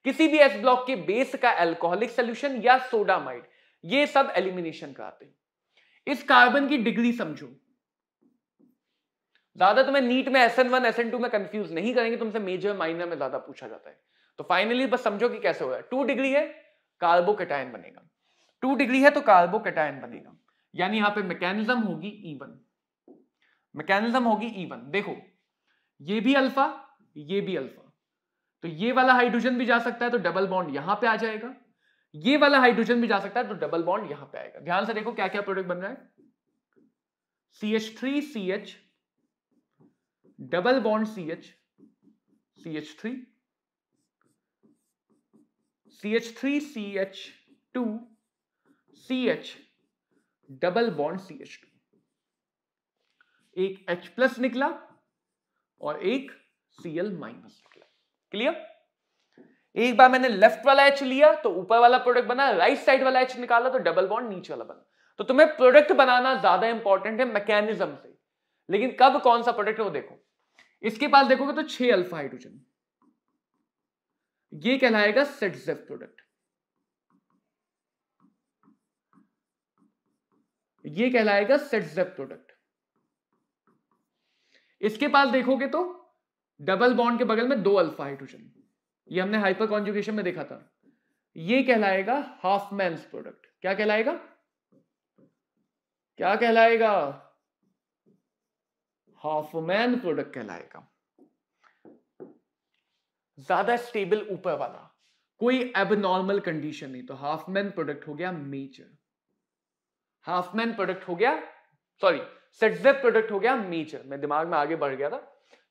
किसी भी एस ब्लॉक के बेस का एल्कोहलिक सोल्यूशन या सोडामाइड ये सब एलिमिनेशन कराते हैं इस कार्बन की डिग्री समझो ज्यादा तुम्हें नीट में S N one S N two में कंफ्यूज नहीं करेंगे तुमसे मेजर माइनर में ज्यादा पूछा जाता है तो फाइनली बस समझो कि कैसे होगा टू डिग्री है कार्बो कैटायन बनेगा टू डिग्री है तो कार्बोकेटायन बनेगा यानी यहां पे मैकेनिज्म होगी ईवन e मैकेनिज्म होगी ईवन e देखो ये भी अल्फा ये भी अल्फा तो ये वाला हाइड्रोजन भी जा सकता है तो डबल बॉन्ड यहां पर आ जाएगा ये वाला हाइड्रोजन भी जा सकता है तो डबल बॉन्ड यहां पे आएगा ध्यान से देखो क्या क्या प्रोडक्ट बन रहा है C H three C H double bond C H C H three C H three C H two C H double bond C H two एक एच प्लस निकला और एक सीएल माइनस निकला क्लियर एक बार मैंने लेफ्ट वाला H लिया तो ऊपर वाला प्रोडक्ट बना राइट साइड वाला एच निकाला तो डबल बॉन्ड नीचे वाला बना तो तुम्हें प्रोडक्ट बनाना ज्यादा इंपॉर्टेंट है मैकेनिज्म से लेकिन कब कौन सा प्रोडक्ट है वो देखो इसके पास देखोगे तो छह अल्फा हाइड्रोजन ये कहलाएगा सेटजेफ प्रोडक्ट ये कहलाएगा सेटजेफ प्रोडक्ट इसके पास देखोगे तो डबल बॉन्ड के बगल में दो अल्फा हाइड्रोजन ये हमने हाइपर कॉन्जुकेशन में देखा था ये कहलाएगा हाफ मैं प्रोडक्ट क्या कहलाएगा क्या कहलाएगा हाफ मैन प्रोडक्ट कहलाएगा ज्यादा स्टेबल ऊपर वाला कोई एबनॉर्मल कंडीशन नहीं तो हाफ मैन प्रोडक्ट हो गया मेजर हाफ मैन प्रोडक्ट हो गया सॉरी सेटजेब प्रोडक्ट हो गया मेजर मैं दिमाग में आगे बढ़ गया था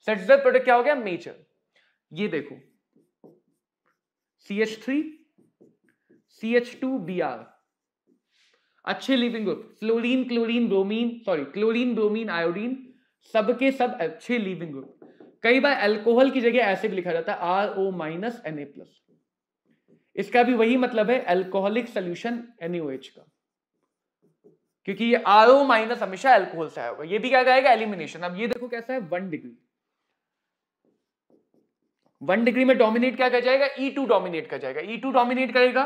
सेटजेब प्रोडक्ट क्या हो गया मेजर ये देखो C H three C H two B R अच्छे leaving group fluorine chlorine bromine sorry chlorine bromine iodine सब सब अच्छे लिविंग ग्रुप कई बार एल्कोहल की जगह ऐसे भी लिखा जाता है R O minus N A plus इसका भी वही मतलब है एल्कोहलिक सोल्यूशन एनओएच का क्योंकि ये आर ओ माइनस हमेशा एल्कोहल से आया होगा ये भी क्या कहेगा एलिमिनेशन अब ये देखो कैसा है वन डिग्री वन डिग्री में डोमिनेट क्या कर जाएगा ई टू डोमिनेट कर जाएगा ई टू डोमिनेट करेगा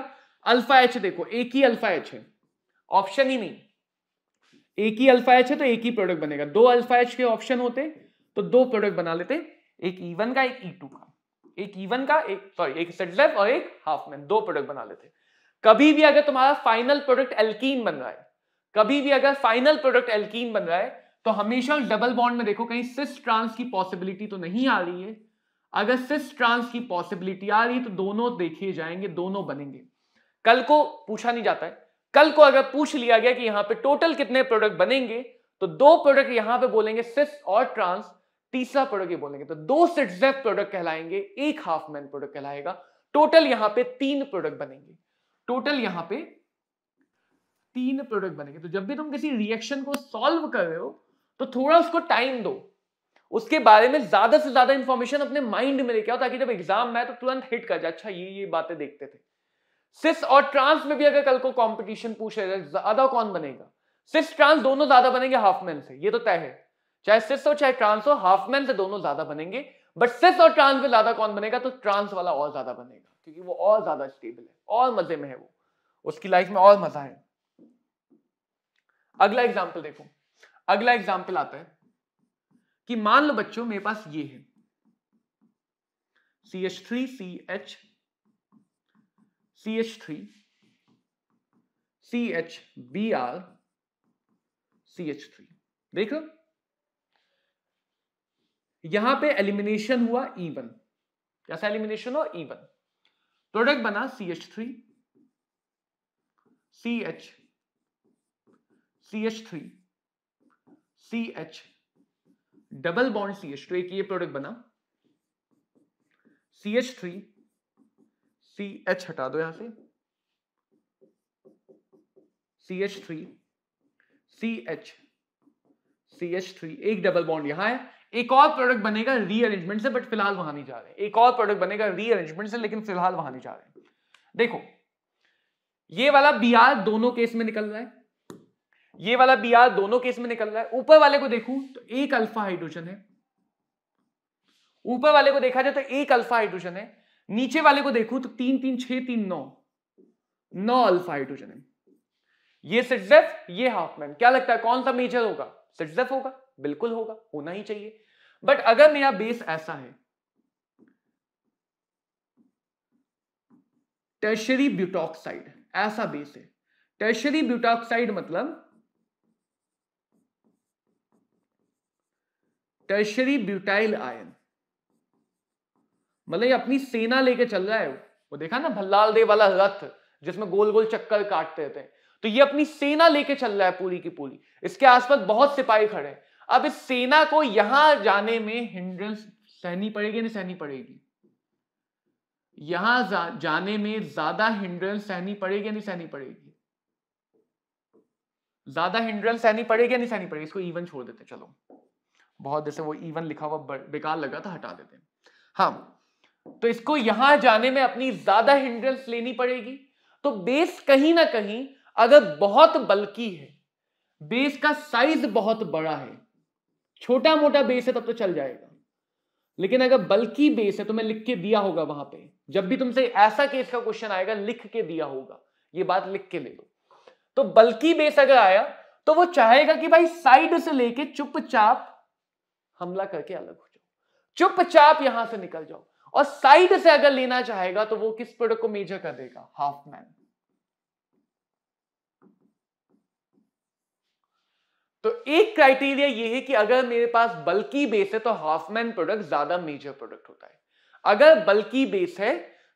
अल्फा एच देखो एक ही अल्फा एच है ऑप्शन ही नहीं एक ही अल्फा एच है तो एक ही प्रोडक्ट बनेगा दो अल्फा एच के ऑप्शन होते तो दो प्रोडक्ट बना लेते एक ई वन का एक ई e टू का एक ई वन का एक सॉरी एक सेटलेफ और एक हाफ मैन दो प्रोडक्ट बना लेते कभी भी अगर तुम्हारा फाइनल प्रोडक्ट एल्कीन बन रहा है कभी भी अगर फाइनल प्रोडक्ट एल्कीन बन रहा है तो हमेशा डबल बॉन्ड में देखो कहीं सिस ट्रांस की पॉसिबिलिटी तो नहीं आ रही है अगर सिस ट्रांस की पॉसिबिलिटी आ रही तो दोनों देखे जाएंगे दोनों बनेंगे कल को पूछा नहीं जाता है कल को अगर पूछ लिया गया कि यहां पे टोटल कितने प्रोडक्ट बनेंगे तो दो प्रोडक्ट यहां पे बोलेंगे सिस और ट्रांस तीसरा प्रोडक्ट ये बोलेंगे तो दो सिटजेफ प्रोडक्ट कहलाएंगे एक हाफ मैन प्रोडक्ट कहलाएगा टोटल यहां पे तीन प्रोडक्ट बनेंगे टोटल यहां पे तीन प्रोडक्ट बनेंगे तो जब भी तुम किसी रिएक्शन को सॉल्व कर रहे हो तो थोड़ा उसको टाइम दो उसके बारे में ज्यादा से ज्यादा इंफॉर्मेशन अपने माइंड में लेके आओ ताकि जब एग्जाम में तो तुरंत हिट कर जाए अच्छा ये ये बातें देखते थे सिस और ट्रांस में भी अगर कल को पूछ पूछे ज्यादा कौन बनेगा सिस ट्रांस दोनों ज्यादा बनेंगे हाफमैन से ये तो तय है चाहे सिस हो चाहे ट्रांस हो हाफमैन से दोनों ज्यादा बनेंगे बट सिस और ट्रांस में ज्यादा कौन बनेगा तो ट्रांस वाला और ज्यादा बनेगा क्योंकि वो और ज्यादा स्टेबल है और मजे में है वो उसकी लाइफ में और मजा है अगला एग्जाम्पल देखो अगला एग्जाम्पल आता है कि मान लो बच्चों मेरे पास ये है C H three C H C H three C H B R C H three देख लो यहां पे एलिमिनेशन हुआ ई e वन कैसा एलिमिनेशन हो ई वन प्रोडक्ट बना C H three C H C H three C H double bond C H two एक ये प्रोडक्ट बना C H three C H हटा दो यहां से C H three C H C H three एक double bond यहां है एक और प्रोडक्ट बनेगा रीअरेंजमेंट से बट फिलहाल वहां नहीं जा रहे एक और प्रोडक्ट बनेगा रीअरेंजमेंट से लेकिन फिलहाल वहां नहीं जा रहे देखो ये वाला बी आर दोनों केस में निकल रहा है ये वाला बी आर दोनों केस में निकल रहा है ऊपर वाले को देखूं तो एक अल्फा हाइड्रोजन है ऊपर वाले को देखा जाए तो एक अल्फा हाइड्रोजन है नीचे वाले को देखूं तो तीन तीन छह तीन नौ नौ अल्फा हाइड्रोजन है ये सिटजेफ ये हाफमैन क्या लगता है कौन सा मेजर होगा सिटजेफ होगा बिल्कुल होगा होना ही चाहिए बट अगर मेरा बेस ऐसा है टर्शरी ब्यूटॉक्साइड ऐसा बेस है टर्शरी ब्यूटॉक्साइड मतलब टर्शरी ब्यूटाइल आयन मतलब ये अपनी सेना लेके चल रहा है वो देखा ना भल्लाल देव वाला रथ जिसमें गोल गोल चक्कर काटते रहते हैं तो ये अपनी सेना लेके चल रहा है पूरी की पूरी इसके आसपास बहुत सिपाही खड़े हैं अब इस सेना को यहां जाने में हिंड्रेंस सहनी पड़ेगी नहीं सहनी पड़ेगी यहां जा, जाने में ज्यादा हिंड्रेंस सहनी पड़ेगी नहीं सहनी पड़ेगी ज्यादा हिंड्रेंस सहनी पड़ेगी नहीं सहनी पड़ेगी इसको इवन छोड़ देते चलो बहुत जैसे वो इवन लिखा हुआ बेकार लगा था हटा देते हैं हाँ तो इसको यहां जाने में अपनी ज्यादा हिंड्रेंस लेनी पड़ेगी तो बेस कहीं ना कहीं अगर बहुत बल्कि है बेस का साइज बहुत बड़ा है छोटा मोटा बेस है तब तो चल जाएगा लेकिन अगर बल्कि बेस है तो मैं लिख के दिया होगा वहां पे जब भी तुमसे ऐसा केस का क्वेश्चन आएगा लिख के दिया होगा ये बात लिख के ले लो तो बल्कि बेस अगर आया तो वो चाहेगा कि भाई साइड से लेके चुपचाप हमला करके अलग हो जाओ चुपचाप यहां से निकल जाओ और साइड से अगर लेना चाहेगा तो वो किस प्रोडक्ट को मेजर कर देगा हाफ मैन तो एक क्राइटेरिया ये है कि अगर मेरे पास बल्कि बेस है तो हाफमैन प्रोडक्ट ज्यादा मेजर प्रोडक्ट होता है अगर बल्कि बेस है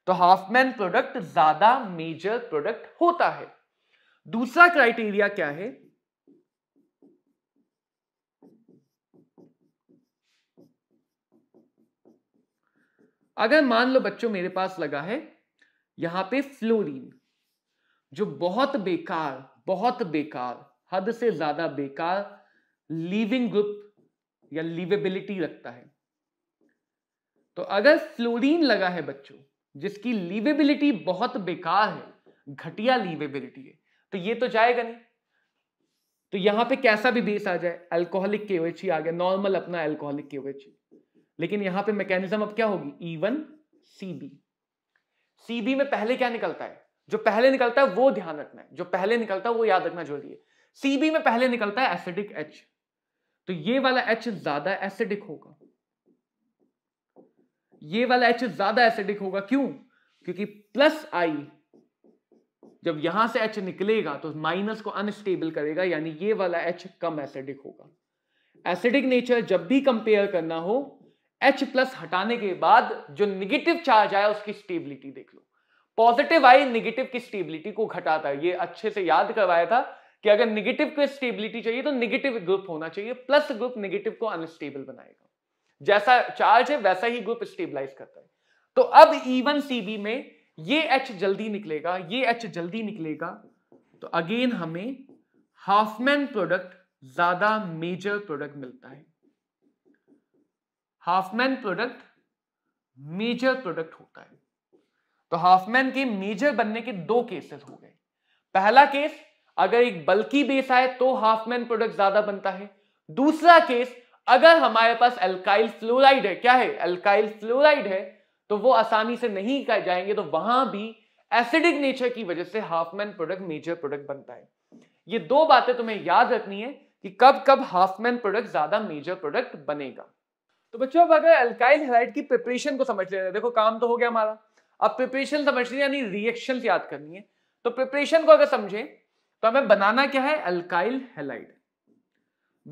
तो हाफमैन प्रोडक्ट ज्यादा मेजर प्रोडक्ट होता है दूसरा क्राइटेरिया क्या है अगर मान लो बच्चों मेरे पास लगा है यहां पे फ्लोरीन जो बहुत बेकार बहुत बेकार हद से ज्यादा बेकार लीविंग ग्रुप या लीवेबिलिटी रखता है तो अगर फ्लोरीन लगा है बच्चों जिसकी लीवेबिलिटी बहुत बेकार है घटिया लीवेबिलिटी है तो ये तो जाएगा नहीं तो यहां पे कैसा भी बेस आ जाए अल्कोहलिक के ही आ गया नॉर्मल अपना अल्कोहलिक के ही लेकिन यहां पे मैकेनिज्म अब क्या होगी E one C B C B में पहले क्या निकलता है जो पहले निकलता है वो ध्यान रखना है जो पहले निकलता है वो याद रखना जरूरी है सी बी में पहले निकलता है एसिडिक एच तो ये वाला एच ज्यादा एसिडिक होगा ये वाला एच ज्यादा एसिडिक होगा क्यों क्योंकि प्लस आई जब यहां से एच निकलेगा तो माइनस को अनस्टेबल करेगा यानी ये वाला एच कम एसिडिक होगा एसिडिक नेचर जब भी कंपेयर करना हो एच प्लस हटाने के बाद जो निगेटिव चार्ज आया उसकी स्टेबिलिटी देख लो पॉजिटिव आई निगेटिव की स्टेबिलिटी को घटाता है ये अच्छे से याद करवाया था कि अगर निगेटिव को स्टेबिलिटी चाहिए तो निगेटिव ग्रुप होना चाहिए प्लस ग्रुप निगेटिव को अनस्टेबल बनाएगा जैसा चार्ज है वैसा ही ग्रुप स्टेबलाइज करता है तो अब इवन e सीबी में ये एच जल्दी निकलेगा ये एच जल्दी निकलेगा तो अगेन हमें हाफमैन प्रोडक्ट ज्यादा मेजर प्रोडक्ट मिलता है हाफमैन प्रोडक्ट मेजर प्रोडक्ट होता है तो हाफमैन के मेजर बनने के दो केसेस हो गए पहला केस अगर एक बल्की बेस आए तो हाफमैन प्रोडक्ट ज्यादा बनता है दूसरा केस अगर हमारे पास अल्काइल फ्लोराइड है क्या है अल्काइल फ्लोराइड है तो वो आसानी से नहीं कर जाएंगे तो वहां भी एसिडिक नेचर की वजह से हाफमैन प्रोडक्ट मेजर प्रोडक्ट बनता है ये दो बातें तुम्हें याद रखनी है कि कब कब हाफमैन प्रोडक्ट ज्यादा मेजर प्रोडक्ट बनेगा तो बच्चों अब अगर अल्काइल हेलाइट की प्रिपरेशन को समझ लेते हैं देखो काम तो हो गया हमारा अब प्रिपरेशन समझ लीजिए यानी रिएक्शन याद करनी है तो प्रिपरेशन को अगर समझें तो हमें बनाना क्या है अल्काइल हेलाइड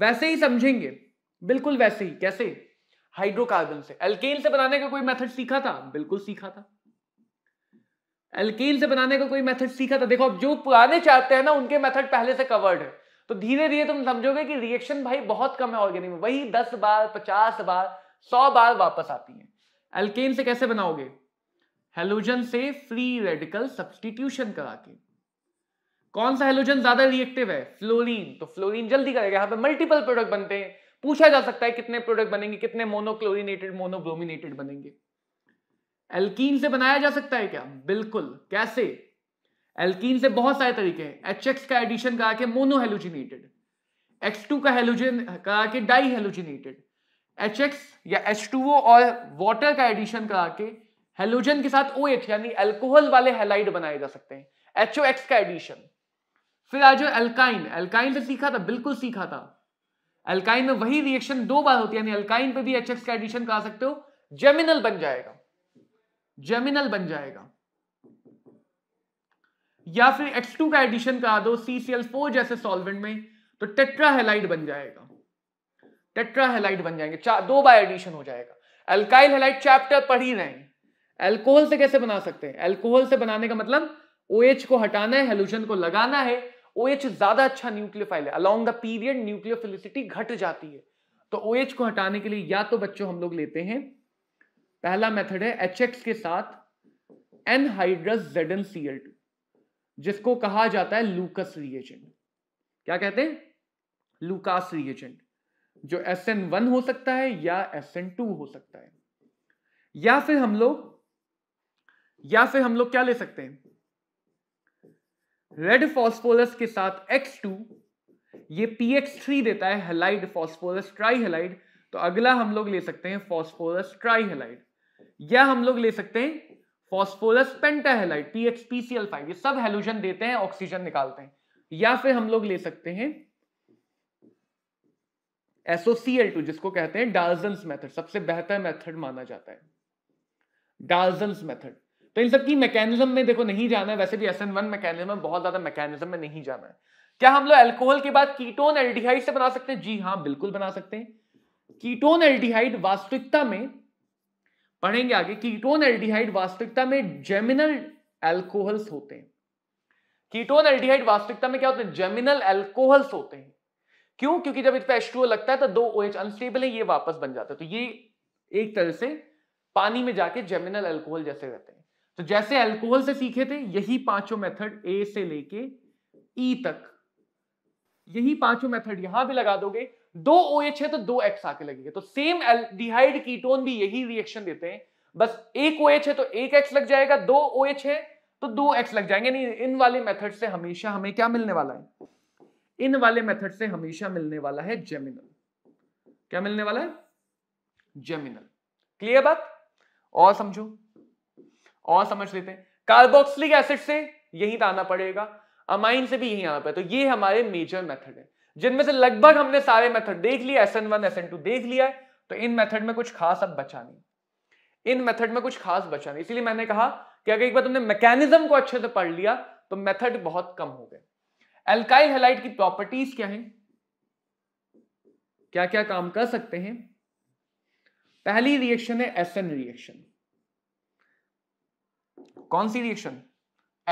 वैसे ही समझेंगे बिल्कुल वैसे ही कैसे हाइड्रोकार्बन से अल्केल से बनाने का कोई मेथड सीखा था बिल्कुल सीखा था अल्केल से बनाने का कोई मेथड सीखा था देखो अब जो पुराने चाहते हैं ना उनके मेथड पहले से कवर्ड है तो धीरे धीरे तुम समझोगे कि रिएक्शन भाई बहुत कम है ऑर्गेनिक में वही दस बार पचास बार सौ बार वापस आती है एल्केन से कैसे बनाओगे हेलोजन से फ्री रेडिकल सब्सटीट्यूशन करा के कौन सा हेलोजन ज्यादा रिएक्टिव है फ्लोरीन तो फ्लोरीन जल्दी करेगा यहां पे मल्टीपल प्रोडक्ट बनते हैं पूछा जा सकता है कितने प्रोडक्ट बनेंगे कितने मोनोक्लोरिनेटेड मोनोब्रोमिनेटेड बनेंगे एल्कीन से बनाया जा सकता है क्या बिल्कुल कैसे एल्कीन से बहुत सारे तरीके हैं एच का एडिशन कहा के मोनो हेलोजिनेटेड एक्स का हेलोजन कहा के डाई हेलोजिनेटेड एच या एच और वाटर का एडिशन कहा के हेलोजन के साथ ओ OH यानी एल्कोहल वाले हेलाइड बनाए जा सकते हैं एच का एडिशन फिर आज एल्काइन एल्काइन से सीखा था बिल्कुल सीखा था एल्काइन में वही रिएक्शन दो बार होती है यानी एल्काइन पे भी एच का एडिशन करा सकते हो जेमिनल बन जाएगा जेमिनल बन जाएगा या फिर H2 का एडिशन करा दो CCl4 जैसे सॉल्वेंट में तो टेट्राहेलाइड बन जाएगा टेट्राहेलाइड बन जाएंगे दो बार एडिशन हो जाएगा एल्काइल हेलाइड चैप्टर पढ़ ही रहे एल्कोहल से कैसे बना सकते हैं एल्कोहल से बनाने का मतलब OH को हटाना है हेलोजन को लगाना है OH ज्यादा अच्छा न्यूक्लियोफाइल है अलोंग द पीरियड न्यूक्लियोफिलिसिटी घट जाती है तो OH को हटाने के लिए या तो बच्चों हम लोग लेते हैं पहला मेथड है HX के साथ एनहाइड्रस ZnCl2 जिसको कहा जाता है लूकस रिएजेंट क्या कहते हैं लूकास रिएजेंट जो एस एन वन हो सकता है या एस एन टू हो सकता है या फिर हम लोग या फिर हम लोग क्या ले सकते हैं रेड फॉस्फोरस के साथ एक्स टू ये पी एक्स थ्री देता है हेलाइड फॉस्फोरस हेलाइड तो अगला हम लोग ले सकते हैं फॉस्फोरस हेलाइड या हम लोग ले सकते हैं फॉस्फोरस पेंटाहेलाइट फाइव ये सब हेलोजन देते हैं ऑक्सीजन निकालते हैं या फिर हम लोग ले सकते हैं एसओसीएल टू जिसको कहते हैं डार्जन्स मेथड सबसे बेहतर मेथड माना जाता है डार्जन्स मेथड तो इन सबकी मैकेनिज्म में देखो नहीं जाना है वैसे भी एस एन वन मैकेनिज्म में बहुत ज्यादा मैकेनिज्म में नहीं जाना है क्या हम लोग एल्कोहल के बाद कीटोन एल्डिहाइड से बना सकते हैं जी हाँ बिल्कुल बना सकते हैं कीटोन एल्डिहाइड वास्तविकता में पढ़ेंगे आगे कीटोन एल्डिहाइड वास्तविकता में जेमिनल एल्कोहल्स होते हैं कीटोन एल्डिहाइड वास्तविकता में क्या होते हैं जेमिनल एल्कोहल्स होते हैं क्यों क्योंकि जब इस पर लगता है तो दो ओ अनस्टेबल है ये वापस बन जाता है तो ये एक तरह से पानी में जाके जेमिनल एल्कोहल जैसे रहते हैं तो जैसे एल्कोहल से सीखे थे यही पांचों मेथड ए से लेके ई e तक यही पांचों मेथड यहां भी लगा दोगे दो ओ OH है तो दो एक्स आके लगेंगे तो सेम एल्डिहाइड कीटोन भी यही रिएक्शन देते हैं बस एक ओ OH है तो एक एक्स लग जाएगा दो ओ OH है तो दो एक्स लग जाएंगे नहीं इन वाले मेथड से हमेशा हमें क्या मिलने वाला है इन वाले मेथड से हमेशा मिलने वाला है जेमिनल क्या मिलने वाला है जेमिनल क्लियर बात और समझो और समझ लेते हैं कार्बोक्सिलिक एसिड से यही तो आना पड़ेगा अमाइन से भी यही आना पड़ेगा तो ये हमारे मेजर मेथड है जिनमें से लगभग हमने सारे मेथड देख लिया S N one S N two देख लिया है तो इन मेथड में कुछ खास अब बचा नहीं इन मेथड में कुछ खास बचा नहीं इसलिए मैंने कहा कि अगर एक बार तुमने मैकेनिज्म को अच्छे से पढ़ लिया तो मेथड बहुत कम हो गए एल्काइल हेलाइट की प्रॉपर्टीज क्या हैं क्या क्या काम कर सकते हैं पहली रिएक्शन है एस एन रिएक्शन कौन सी reaction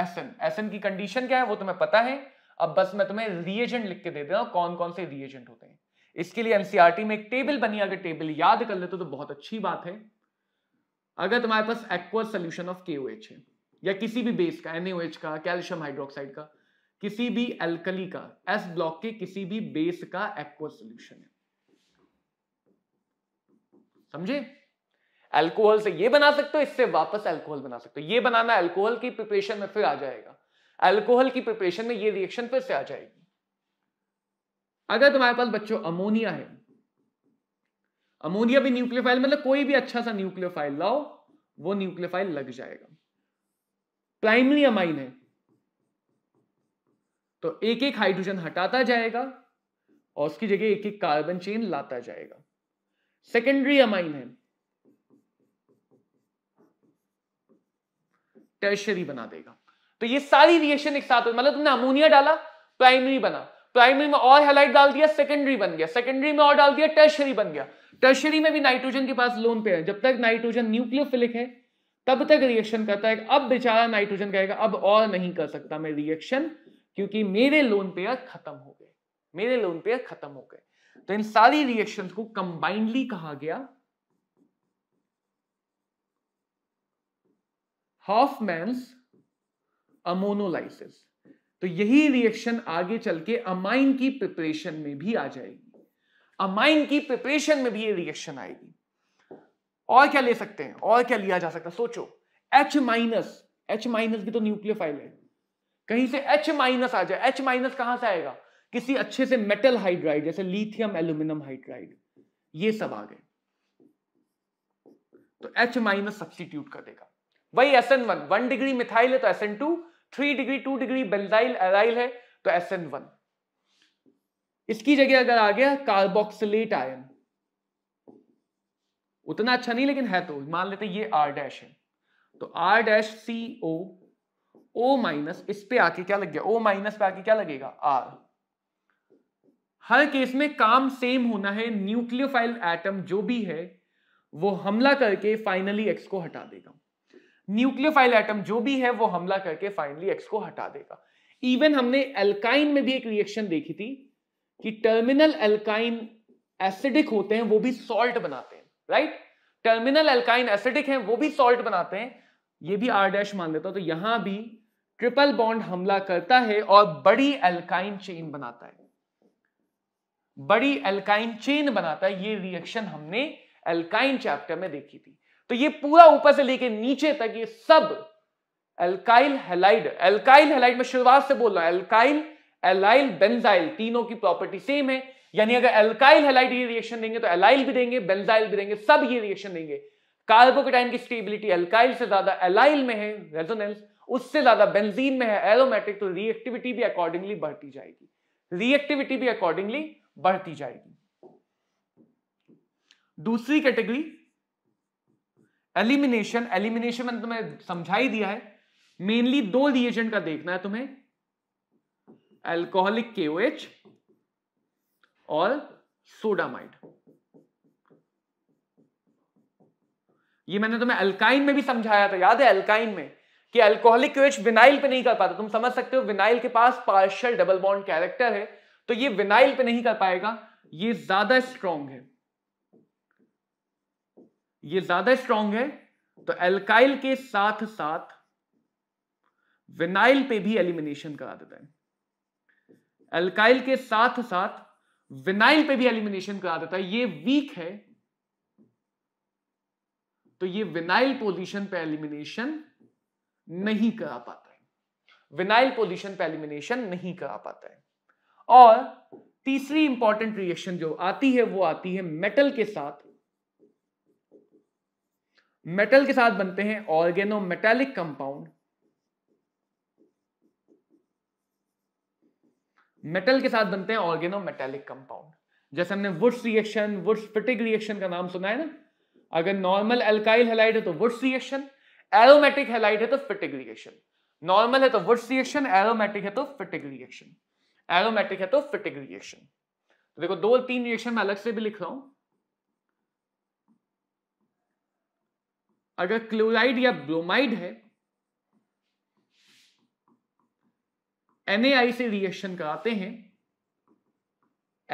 S N S N की कंडीशन क्या है वो तुम्हें पता है अब बस मैं तुम्हें रिएजेंट लिख के दे देता रहा हूँ कौन कौन से रिएजेंट होते हैं इसके लिए एनसीआरटी में एक टेबल बनी अगर टेबल याद कर लेते तो, तो बहुत अच्छी बात है अगर तुम्हारे पास एक्वर सोल्यूशन ऑफ के है या किसी भी बेस का एन का कैल्शियम हाइड्रोक्साइड का किसी भी एल्कली का एस ब्लॉक के किसी भी बेस का एक्वस सोल्यूशन है समझे एल्कोहल से ये बना सकते हो इससे वापस एल्कोहल बना सकते हो ये बनाना एल्कोहल की प्रिपरेशन में फिर आ जाएगा अल्कोहल की प्रिपरेशन में ये रिएक्शन फिर से आ जाएगी अगर तुम्हारे पास बच्चों अमोनिया है अमोनिया भी न्यूक्लियोफाइल मतलब कोई भी अच्छा सा न्यूक्लियोफाइल लाओ वो न्यूक्लियोफाइल लग जाएगा प्राइमरी अमाइन है तो एक एक हाइड्रोजन हटाता जाएगा और उसकी जगह एक एक कार्बन चेन लाता जाएगा सेकेंडरी अमाइन है टर्शरी बना देगा तो ये सारी रिएक्शन एक साथ मतलब तुमने अमोनिया डाला प्राइमरी बना प्राइमरी में और हेलाइट डाल दिया सेकेंडरी बन गया सेकेंडरी में और डाल दिया टर्शरी बन गया टर्शरी में भी नाइट्रोजन के पास लोन पे है जब तक नाइट्रोजन न्यूक्लियोफिलिक है तब तक रिएक्शन करता है अब बेचारा नाइट्रोजन कहेगा अब और नहीं कर सकता मैं रिएक्शन क्योंकि मेरे लोन पेयर खत्म हो गए मेरे लोन पेयर खत्म हो गए तो इन सारी रिएक्शंस को कंबाइंडली कहा गया हॉफ मैं अमोनोलाइसिस तो यही रिएक्शन आगे चल के अमाइन की प्रिपरेशन में भी आ जाएगी अमाइन की प्रिपरेशन में भी ये रिएक्शन आएगी और क्या ले सकते हैं और क्या लिया जा सकता है सोचो H माइनस एच माइनस भी तो न्यूक्लियोफाइल है कहीं से H माइनस आ जाए H माइनस कहां से आएगा किसी अच्छे से मेटल हाइड्राइड जैसे लिथियम एल्यूमिनियम हाइड्राइड ये सब आ गए तो H माइनस सब्सिट्यूट कर देगा वही SN1 N one one degree methyl है तो SN2 three degree two degree benzyl aryl है तो एस एन वन इसकी जगह अगर आ गया कार्बोक्सिलेट आयन उतना अच्छा नहीं लेकिन है तो मान लेते ये आर डैश है तो R dash C O O minus इस पे आके क्या लग गया ओ माइनस पे आके क्या लगेगा आर हर केस में काम सेम होना है न्यूक्लियोफाइल एटम जो भी है वो हमला करके फाइनली एक्स को हटा देगा न्यूक्लियोफाइल एटम जो भी है वो हमला करके फाइनली एक्स को हटा देगा इवन हमने एल्काइन में भी एक रिएक्शन देखी थी कि टर्मिनल एल्काइन एसिडिक होते हैं वो भी सॉल्ट बनाते हैं राइट टर्मिनल एल्काइन एसिडिक हैं वो भी सॉल्ट बनाते हैं ये भी आर डैश मान लेता तो यहां भी ट्रिपल बॉन्ड हमला करता है और बड़ी एल्काइन चेन बनाता है बड़ी एल्काइन चेन बनाता है ये रिएक्शन हमने एल्काइन चैप्टर में देखी थी तो ये पूरा ऊपर से लेके नीचे तक ये सब एल्काइल हेलाइड एल्काइल हेलाइड में शुरुआत से बोल रहा हूं एल्काइल एलाइल बेंजाइल तीनों की प्रॉपर्टी सेम है यानी अगर एल्काइल हेलाइड ये रिएक्शन देंगे तो एलाइल भी देंगे बेंजाइल भी देंगे सब ये रिएक्शन देंगे कार्बोकेटाइन की स्टेबिलिटी एल्काइल से ज्यादा एलाइल में है रेजोनेंस उससे ज्यादा बेंजीन में है एरोमेटिक तो रिएक्टिविटी भी अकॉर्डिंगली बढ़ती जाएगी रिएक्टिविटी भी अकॉर्डिंगली बढ़ती जाएगी दूसरी कैटेगरी एलिमिनेशन एलिमिनेशन मैंने तुम्हें समझा ही दिया है मेनली दो रिएजेंट का देखना है तुम्हें एल्कोहलिक के और सोडामाइड ये मैंने तुम्हें अल्काइन में भी समझाया था याद है अल्काइन में कि अल्कोहलिक क्यूएच विनाइल पे नहीं कर पाता तुम समझ सकते हो विनाइल के पास पार्शियल डबल बॉन्ड कैरेक्टर है तो ये विनाइल पे नहीं कर पाएगा ये ज्यादा स्ट्रॉन्ग है ये ज्यादा स्ट्रांग है तो एल्काइल के साथ साथ विनाइल पे भी एलिमिनेशन करा देता है एल्काइल के साथ साथ विनाइल पे भी एलिमिनेशन करा देता है ये वीक है तो ये विनाइल पोजीशन पे एलिमिनेशन नहीं करा पाता है विनाइल पोजीशन पे एलिमिनेशन नहीं करा पाता है और तीसरी इंपॉर्टेंट रिएक्शन जो आती है वो आती है मेटल के साथ मेटल के साथ बनते हैं ऑर्गेनो मेटेलिक कंपाउंड मेटल के साथ बनते हैं ऑर्गेनो मेटेलिक कंपाउंड जैसे हमने Wurtz reaction Wurtz Fittig reaction का नाम सुना है ना अगर नॉर्मल एल्काइल हेलाइट है तो वुड्स रिएक्शन एरोमेटिक हेलाइट है तो फिटिक रिएक्शन नॉर्मल है तो वुड्स रिएक्शन एरोमेटिक है तो फिटिक रिएक्शन एरोमेटिक है तो फिटिक रिएक्शन तो देखो दो तीन रिएक्शन मैं अलग से भी लिख रहा हूं अगर क्लोराइड या ब्रोमाइड है एनएआई से रिएक्शन कराते हैं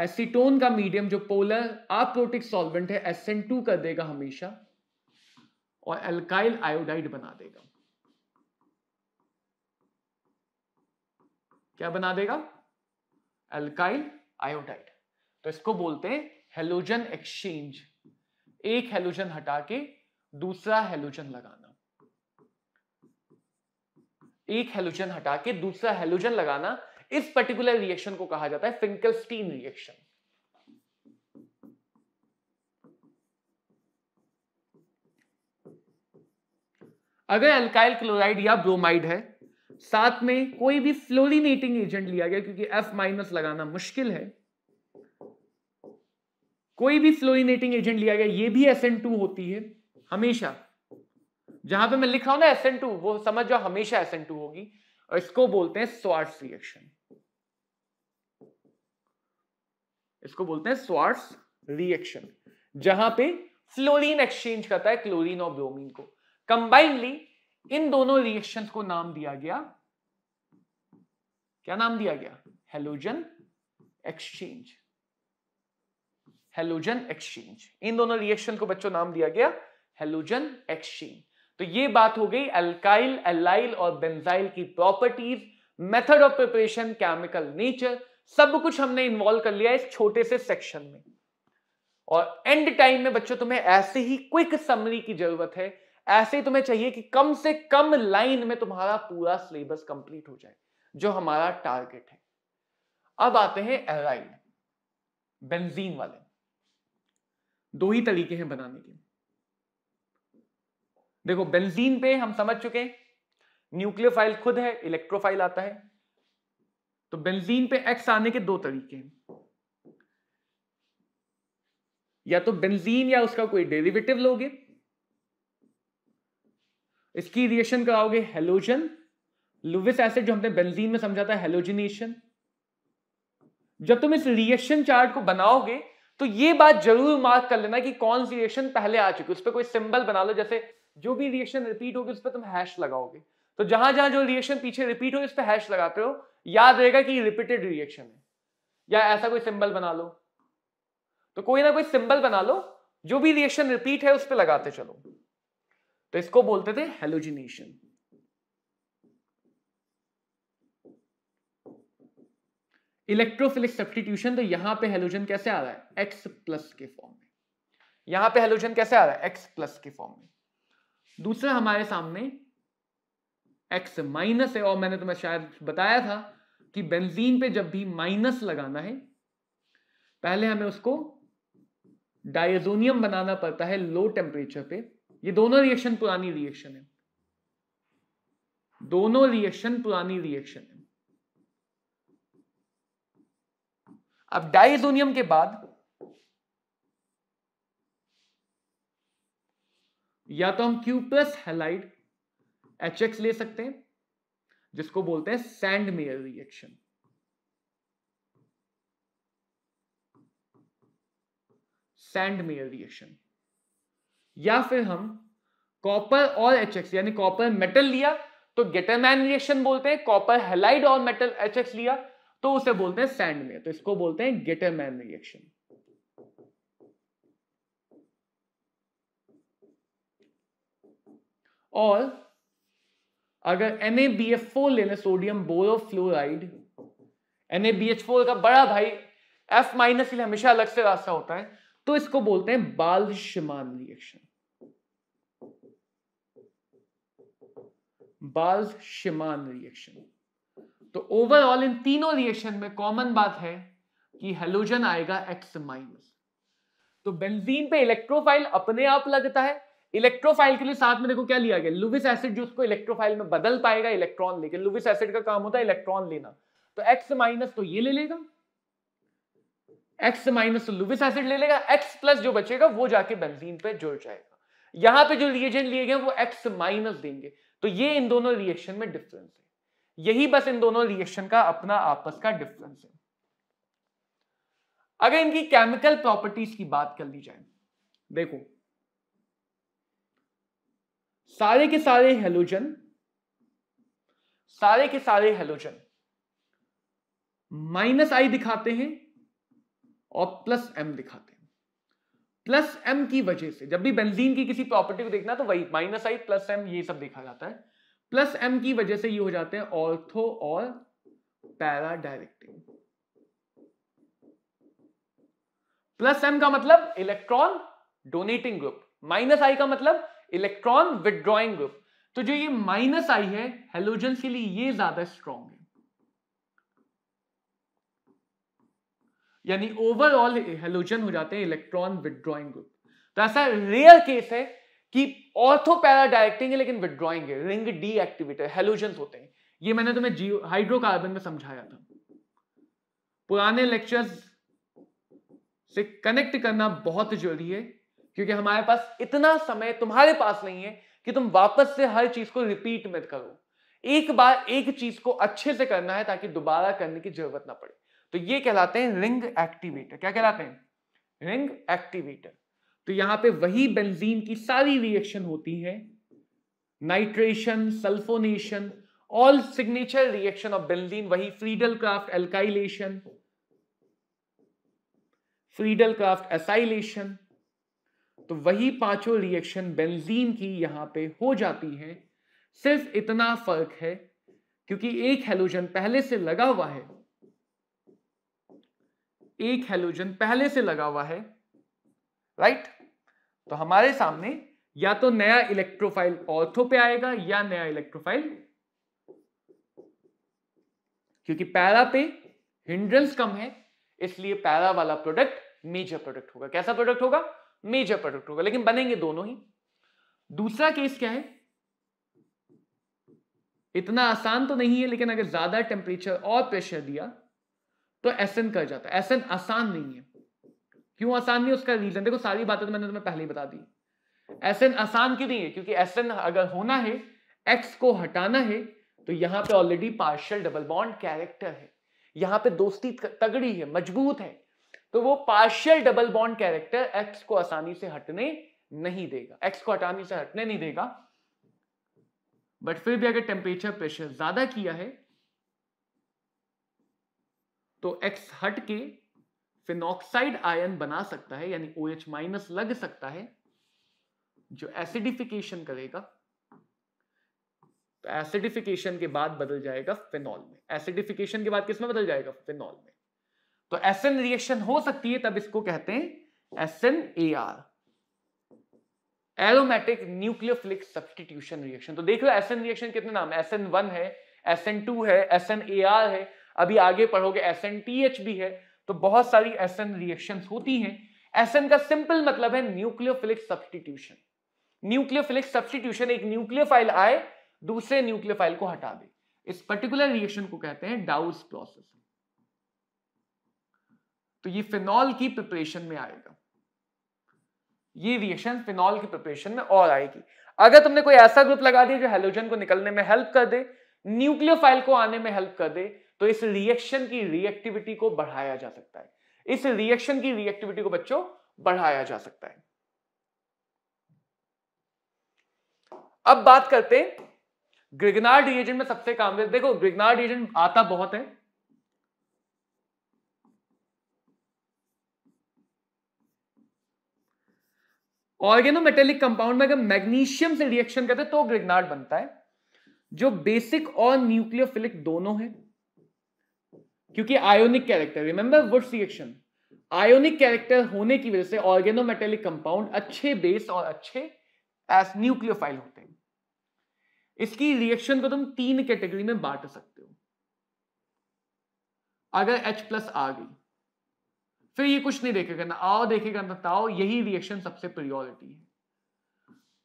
एसीटोन का मीडियम जो पोलर अप्रोटिक सॉल्वेंट है एसएन टू कर देगा हमेशा और एल्काइल आयोडाइड बना देगा क्या बना देगा एल्काइल आयोडाइड तो इसको बोलते हैं हेलोजन एक्सचेंज एक हेलोजन हटा के दूसरा हेलोजन लगाना एक हेलोजन हटा के दूसरा हेलोजन लगाना इस पर्टिकुलर रिएक्शन को कहा जाता है फिंकलस्टीन रिएक्शन अगर अल्काइल क्लोराइड या ब्रोमाइड है साथ में कोई भी फ्लोरिनेटिंग एजेंट लिया गया क्योंकि एफ माइनस लगाना मुश्किल है कोई भी फ्लोरिनेटिंग एजेंट लिया गया ये भी SN2 होती है हमेशा जहां पे मैं लिख रहा हूं ना एस एन टू वो समझ जाओ हमेशा एस एन टू होगी और इसको बोलते हैं स्वार्स रिएक्शन इसको बोलते हैं स्वार्स रिएक्शन जहां पे फ्लोरीन एक्सचेंज करता है क्लोरीन और ब्रोमीन को कंबाइंडली इन दोनों रिएक्शन को नाम दिया गया क्या नाम दिया गया हेलोजन एक्सचेंज हेलोजन एक्सचेंज इन दोनों रिएक्शन को बच्चों नाम दिया गया हेलोजन एक्सचेंज तो ये बात हो गई अल्काइल एलाइल और बेंजाइल की properties method of preparation chemical nature सब कुछ हमने इन्वॉल्व कर लिया इस छोटे से सेक्शन में और एंड टाइम में बच्चों तुम्हें ऐसे ही क्विक समरी की जरूरत है ऐसे ही तुम्हें चाहिए कि कम से कम लाइन में तुम्हारा पूरा सिलेबस कंप्लीट हो जाए जो हमारा टारगेट है अब आते हैं एराइल बेंजीन वाले दो ही तरीके हैं बनाने के देखो बेंजीन पे हम समझ चुके हैं न्यूक्लियोफाइल खुद है इलेक्ट्रोफाइल आता है तो बेंजीन पे एक्स आने के दो तरीके हैं या तो बेंजीन या उसका कोई डेरिवेटिव लोगे इसकी रिएक्शन कराओगे हेलोजन लुविस एसिड जो हमने बेंजीन में समझा था हेलोजिनेशन जब तुम इस रिएक्शन चार्ट को बनाओगे तो ये बात जरूर मार्क कर लेना कि कौन सी रिएक्शन पहले आ चुकी है उस पर कोई सिंबल बना लो जैसे जो भी रिएक्शन रिपीट होगी उस पर तुम हैश लगाओगे तो जहां जहां जो रिएक्शन पीछे रिपीट हो इस पर हैश लगाते हो याद रहेगा कि रिपीटेड रिएक्शन है या ऐसा कोई सिंबल बना लो तो कोई ना कोई सिंबल बना लो जो भी रिएक्शन रिपीट है उस पर लगाते चलो तो इसको बोलते थे हेलोजिनेशन इलेक्ट्रोफिलिक सब्सटीट्यूशन तो यहां पे हेलोजन कैसे आ रहा है एक्स प्लस के फॉर्म में यहां पे हेलोजन कैसे आ रहा है एक्स प्लस के फॉर्म में दूसरा हमारे सामने एक्स माइनस है और मैंने तुम्हें शायद बताया था कि बेंजीन पे जब भी माइनस लगाना है पहले हमें उसको डायजोनियम बनाना पड़ता है लो टेम्परेचर पे ये दोनों रिएक्शन पुरानी रिएक्शन है दोनों रिएक्शन पुरानी रिएक्शन है अब डायजोनियम के बाद या तो हम Cu plus halide H X ले सकते हैं जिसको बोलते हैं Sandmeyer reaction Sandmeyer reaction या फिर हम कॉपर और एच एक्स यानी कॉपर मेटल लिया तो गेटरमैन रिएक्शन बोलते हैं कॉपर हेलाइड और मेटल एच एक्स लिया तो उसे बोलते हैं सैंड मेयर तो इसको बोलते हैं गेटरमैन रिएक्शन और अगर N A B F four लेने सोडियम बोरोफ्लोराइड फोर का बड़ा भाई एफ माइनस के लिए हमेशा अलग से रास्ता होता है तो इसको बोलते हैं बाल शिमान रिएक्शन बाल शिमान रिएक्शन तो ओवरऑल इन तीनों रिएक्शन में कॉमन बात है कि हेलोजन आएगा एक्स माइनस तो बेंजीन पे इलेक्ट्रोफाइल अपने आप लगता है इलेक्ट्रोफाइल के लिए साथ में देखो क्या लिया गया लुविस एसिड जो उसको इलेक्ट्रोफाइल में बदल पाएगा इलेक्ट्रॉन लेकर लुविस एसिड का काम होता है इलेक्ट्रॉन लेना तो एक्स माइनस तो ये ले लेगा एक्स माइनस तो लुविस एसिड ले लेगा एक्स प्लस जो बचेगा वो जाके बेंजीन पे जुड़ जाएगा यहां पे जो रिएजेंट लिए गए वो एक्स माइनस देंगे तो ये इन दोनों रिएक्शन में डिफरेंस है यही बस इन दोनों रिएक्शन का अपना आपस का डिफरेंस है अगर इनकी केमिकल प्रॉपर्टीज की बात कर ली जाए देखो सारे के सारे हेलोजन सारे के सारे हेलोजन माइनस आई दिखाते हैं और प्लस एम दिखाते हैं प्लस एम की वजह से जब भी बेंजीन की किसी प्रॉपर्टी को देखना तो वही माइनस आई प्लस एम ये सब देखा जाता है प्लस एम की वजह से ये हो जाते हैं ऑर्थो और पैरा डायरेक्टिव प्लस एम का मतलब electron donating group minus I का मतलब इलेक्ट्रॉन विदड्रॉइंग ग्रुप तो जो ये माइनस आई है हेलोजन के लिए ये ज्यादा स्ट्रॉन्ग है यानी ओवरऑल हेलोजन हो जाते हैं इलेक्ट्रॉन विदड्रॉइंग ग्रुप तो ऐसा रेयर केस है कि ऑर्थो पैरा डायरेक्टिंग है लेकिन विदड्रॉइंग है रिंग डी एक्टिवेटर हेलोजन होते हैं ये मैंने तुम्हें हाइड्रोकार्बन में समझाया था पुराने लेक्चर्स से कनेक्ट करना बहुत जरूरी है क्योंकि हमारे पास इतना समय तुम्हारे पास नहीं है कि तुम वापस से हर चीज को रिपीट मत करो एक बार एक चीज को अच्छे से करना है ताकि दोबारा करने की जरूरत ना पड़े तो ये कहलाते हैं रिंग एक्टिवेटर क्या कहलाते हैं रिंग एक्टिवेटर तो यहां पे वही बेंजीन की सारी रिएक्शन होती है nitration sulphonation all signature reaction of benzene वही Friedel Crafts alkylation Friedel Crafts acylation तो वही पांचों रिएक्शन बेंजीन की यहां पे हो जाती है सिर्फ इतना फर्क है क्योंकि एक हेलोजन पहले से लगा हुआ है एक हेलोजन पहले से लगा हुआ है राइट तो हमारे सामने या तो नया इलेक्ट्रोफाइल ऑर्थो पे आएगा या नया इलेक्ट्रोफाइल क्योंकि पैरा पे हिंड्रेंस कम है इसलिए पैरा वाला प्रोडक्ट मेजर प्रोडक्ट होगा कैसा प्रोडक्ट होगा मेजर प्रोडक्ट होगा लेकिन बनेंगे दोनों ही दूसरा केस क्या है इतना आसान तो नहीं है लेकिन अगर ज्यादा टेम्परेचर और प्रेशर दिया तो एसन कर जाता है एसन आसान नहीं है क्यों आसान नहीं उसका रीजन देखो सारी बातें तो मैंने तुम्हें पहले ही बता दी एसन आसान क्यों नहीं है क्योंकि एसन अगर होना है एक्स को हटाना है तो यहां पे already partial double bond character है यहां पे दोस्ती तगड़ी है मजबूत है तो वो partial double bond character X को आसानी से हटने नहीं देगा एक्स को हटाने से हटने नहीं देगा बट फिर भी अगर टेम्परेचर प्रेशर ज्यादा किया है तो एक्स हट के फिनॉक्साइड आयन बना सकता है यानी ओ एच माइनस लग सकता है जो एसिडिफिकेशन करेगा तो एसिडिफिकेशन के बाद बदल जाएगा फिनॉल में एसिडिफिकेशन के बाद किसमें बदल जाएगा फिनॉल में तो एस एन रिएक्शन हो सकती है तब इसको कहते हैं S N A R aromatic nucleophilic substitution reaction तो देख लो एस एन रिएक्शन कितने नाम एस एन वन है एस एन टू है एस एन ए आर है अभी आगे पढ़ोगे एस एन टी एच भी है तो बहुत सारी एस एन रिएक्शन होती हैं एस एन का सिंपल मतलब है न्यूक्लियोफिलिक सब्सटीट्यूशन न्यूक्लियोफिलिक सब्सटीट्यूशन एक न्यूक्लियोफाइल आए दूसरे न्यूक्लियोफाइल को हटा दे इस पर्टिकुलर रिएक्शन को कहते हैं डाउस प्रोसेस तो ये फिनॉल की प्रिपरेशन में आएगा ये रिएक्शन फिनॉल की प्रिपरेशन में और आएगी अगर तुमने कोई ऐसा ग्रुप लगा दिया जो हेलोजन को निकलने में हेल्प कर दे न्यूक्लियोफाइल को आने में हेल्प कर दे तो इस रिएक्शन की रिएक्टिविटी को बढ़ाया जा सकता है इस रिएक्शन की रिएक्टिविटी को बच्चों बढ़ाया जा सकता है अब बात करते हैं ग्रिगनार्ड रिएजेंट में सबसे काम देखो ग्रिगनार्ड रिएजेंट आता बहुत है ऑर्गेनोमेटेलिक कंपाउंड में अगर मैग्नीशियम से रिएक्शन करते तो ग्रिगनार्ड बनता है जो बेसिक और न्यूक्लियोफिलिक दोनों है क्योंकि ionic character remember Wurtz reaction ionic character होने की वजह से ऑर्गेनोमेटेलिक कंपाउंड अच्छे बेस और अच्छे एस न्यूक्लियोफाइल होते हैं इसकी रिएक्शन को तुम तीन कैटेगरी में बांट सकते हो अगर H प्लस आ गई फिर ये कुछ नहीं देखेगा ना आओ देखेगा ना ताओ यही रिएक्शन सबसे प्रियोरिटी है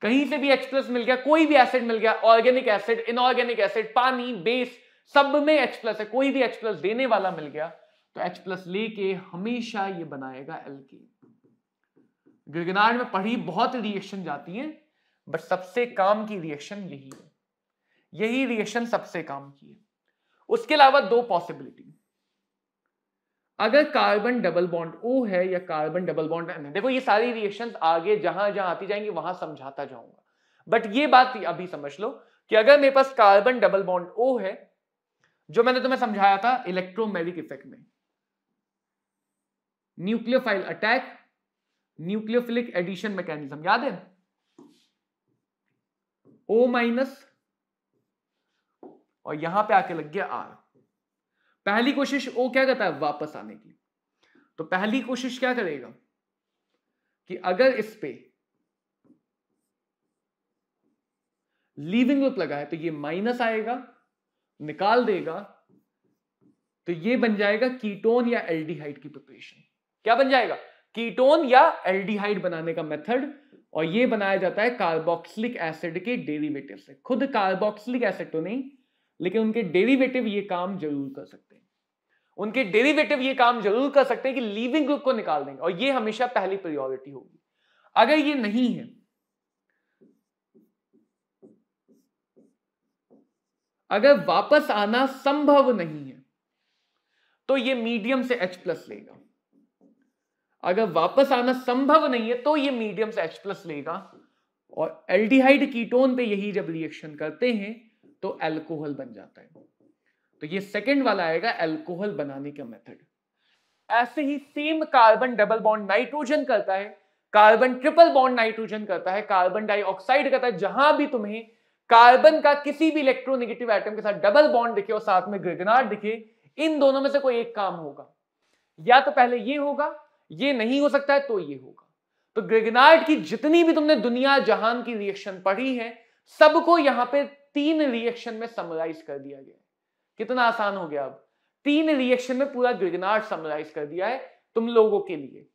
कहीं से भी एक्सप्लस प्लस मिल गया कोई भी एसिड मिल गया ऑर्गेनिक एसिड इनऑर्गेनिक एसिड पानी बेस सब में एक्सप्लस प्लस है कोई भी एक्सप्लस प्लस देने वाला मिल गया तो एच प्लस लेके हमेशा ये बनाएगा एल के में पढ़ी बहुत रिएक्शन जाती है बट सबसे काम की रिएक्शन यही है यही रिएक्शन सबसे काम की है उसके अलावा दो पॉसिबिलिटी अगर कार्बन डबल बॉन्ड ओ है या कार्बन डबल बॉन्ड एन है देखो ये सारी रिएक्शंस आगे जहां जहां आती जाएंगी वहां समझाता जाऊंगा बट ये बात अभी समझ लो कि अगर मेरे पास कार्बन डबल बॉन्ड ओ है जो मैंने तुम्हें समझाया था इलेक्ट्रोमेरिक इफेक्ट में nucleophile attack nucleophilic addition mechanism याद है ओ माइनस और यहां पे आके लग गया आर पहली कोशिश वो क्या करता है वापस आने की तो पहली कोशिश क्या करेगा कि अगर इस पे लीविंग लूप लगा है तो ये माइनस आएगा निकाल देगा तो ये बन जाएगा कीटोन या एल्डिहाइड की प्रिपरेशन क्या बन जाएगा कीटोन या एल्डिहाइड बनाने का मेथड और ये बनाया जाता है कार्बोक्सिलिक एसिड के डेरिवेटिव से खुद कार्बोक्सिलिक एसिड तो नहीं लेकिन उनके डेरिवेटिव ये काम जरूर कर सकते हैं उनके डेरिवेटिव ये काम जरूर कर सकते हैं कि लीविंग ग्रुप को निकाल देंगे और ये हमेशा पहली प्रायोरिटी होगी अगर ये नहीं है अगर वापस आना संभव नहीं है तो ये मीडियम से H प्लस लेगा अगर वापस आना संभव नहीं है तो ये मीडियम से H प्लस लेगा और एल्डिहाइड कीटोन पे यही जब रिएक्शन करते हैं तो एल्कोहल बन जाता है तो ये सेकेंड वाला आएगा एल्कोहल बनाने का मेथड ऐसे ही same carbon double bond nitrogen करता है कार्बन ट्रिपल बॉन्ड नाइट्रोजन करता है कार्बन डाइऑक्साइड करता है जहां भी तुम्हें कार्बन का किसी भी इलेक्ट्रोनेगेटिव आइटम के साथ डबल बॉन्ड दिखे और साथ में ग्रिगनार दिखे इन दोनों में से कोई एक काम होगा या तो पहले ये होगा ये नहीं हो सकता है तो ये होगा तो ग्रिगनार्ड की जितनी भी तुमने दुनिया जहान की रिएक्शन पढ़ी है सबको यहां पे तीन रिएक्शन में समराइज कर दिया गया कितना आसान हो गया अब तीन रिएक्शन में पूरा ग्रिगनार्ड समराइज कर दिया है तुम लोगों के लिए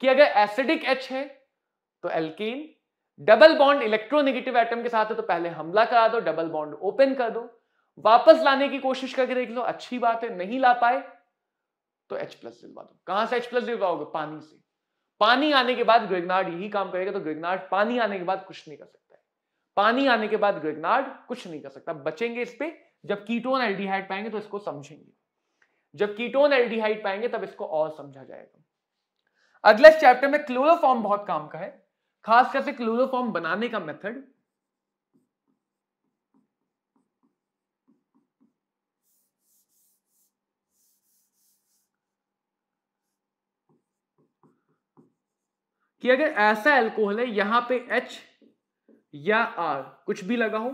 कि अगर एसिडिक एच है तो alkene double bond electronegative atom के साथ है तो पहले हमला करा दो डबल बॉन्ड ओपन कर दो वापस लाने की कोशिश करके देख लो अच्छी बात है नहीं ला पाए तो H प्लस दिलवा दो कहां से H प्लस दिलवाओगे पानी से पानी आने के बाद ग्रिगनार्ड यही काम करेगा तो ग्रिगनार्ड पानी आने के बाद कुछ नहीं कर सकता पानी आने के बाद ग्रेगनार्ड कुछ नहीं कर सकता बचेंगे इस पर जब कीटोन एल्डिहाइड पाएंगे तो इसको समझेंगे जब कीटोन एल्डिहाइड पाएंगे तब इसको और समझा जाएगा अगले चैप्टर में क्लोरोफॉर्म बहुत काम का है खास करके क्लोरोफॉर्म बनाने का मेथड कि अगर ऐसा एल्कोहल है यहां पे H या आर कुछ भी लगा हो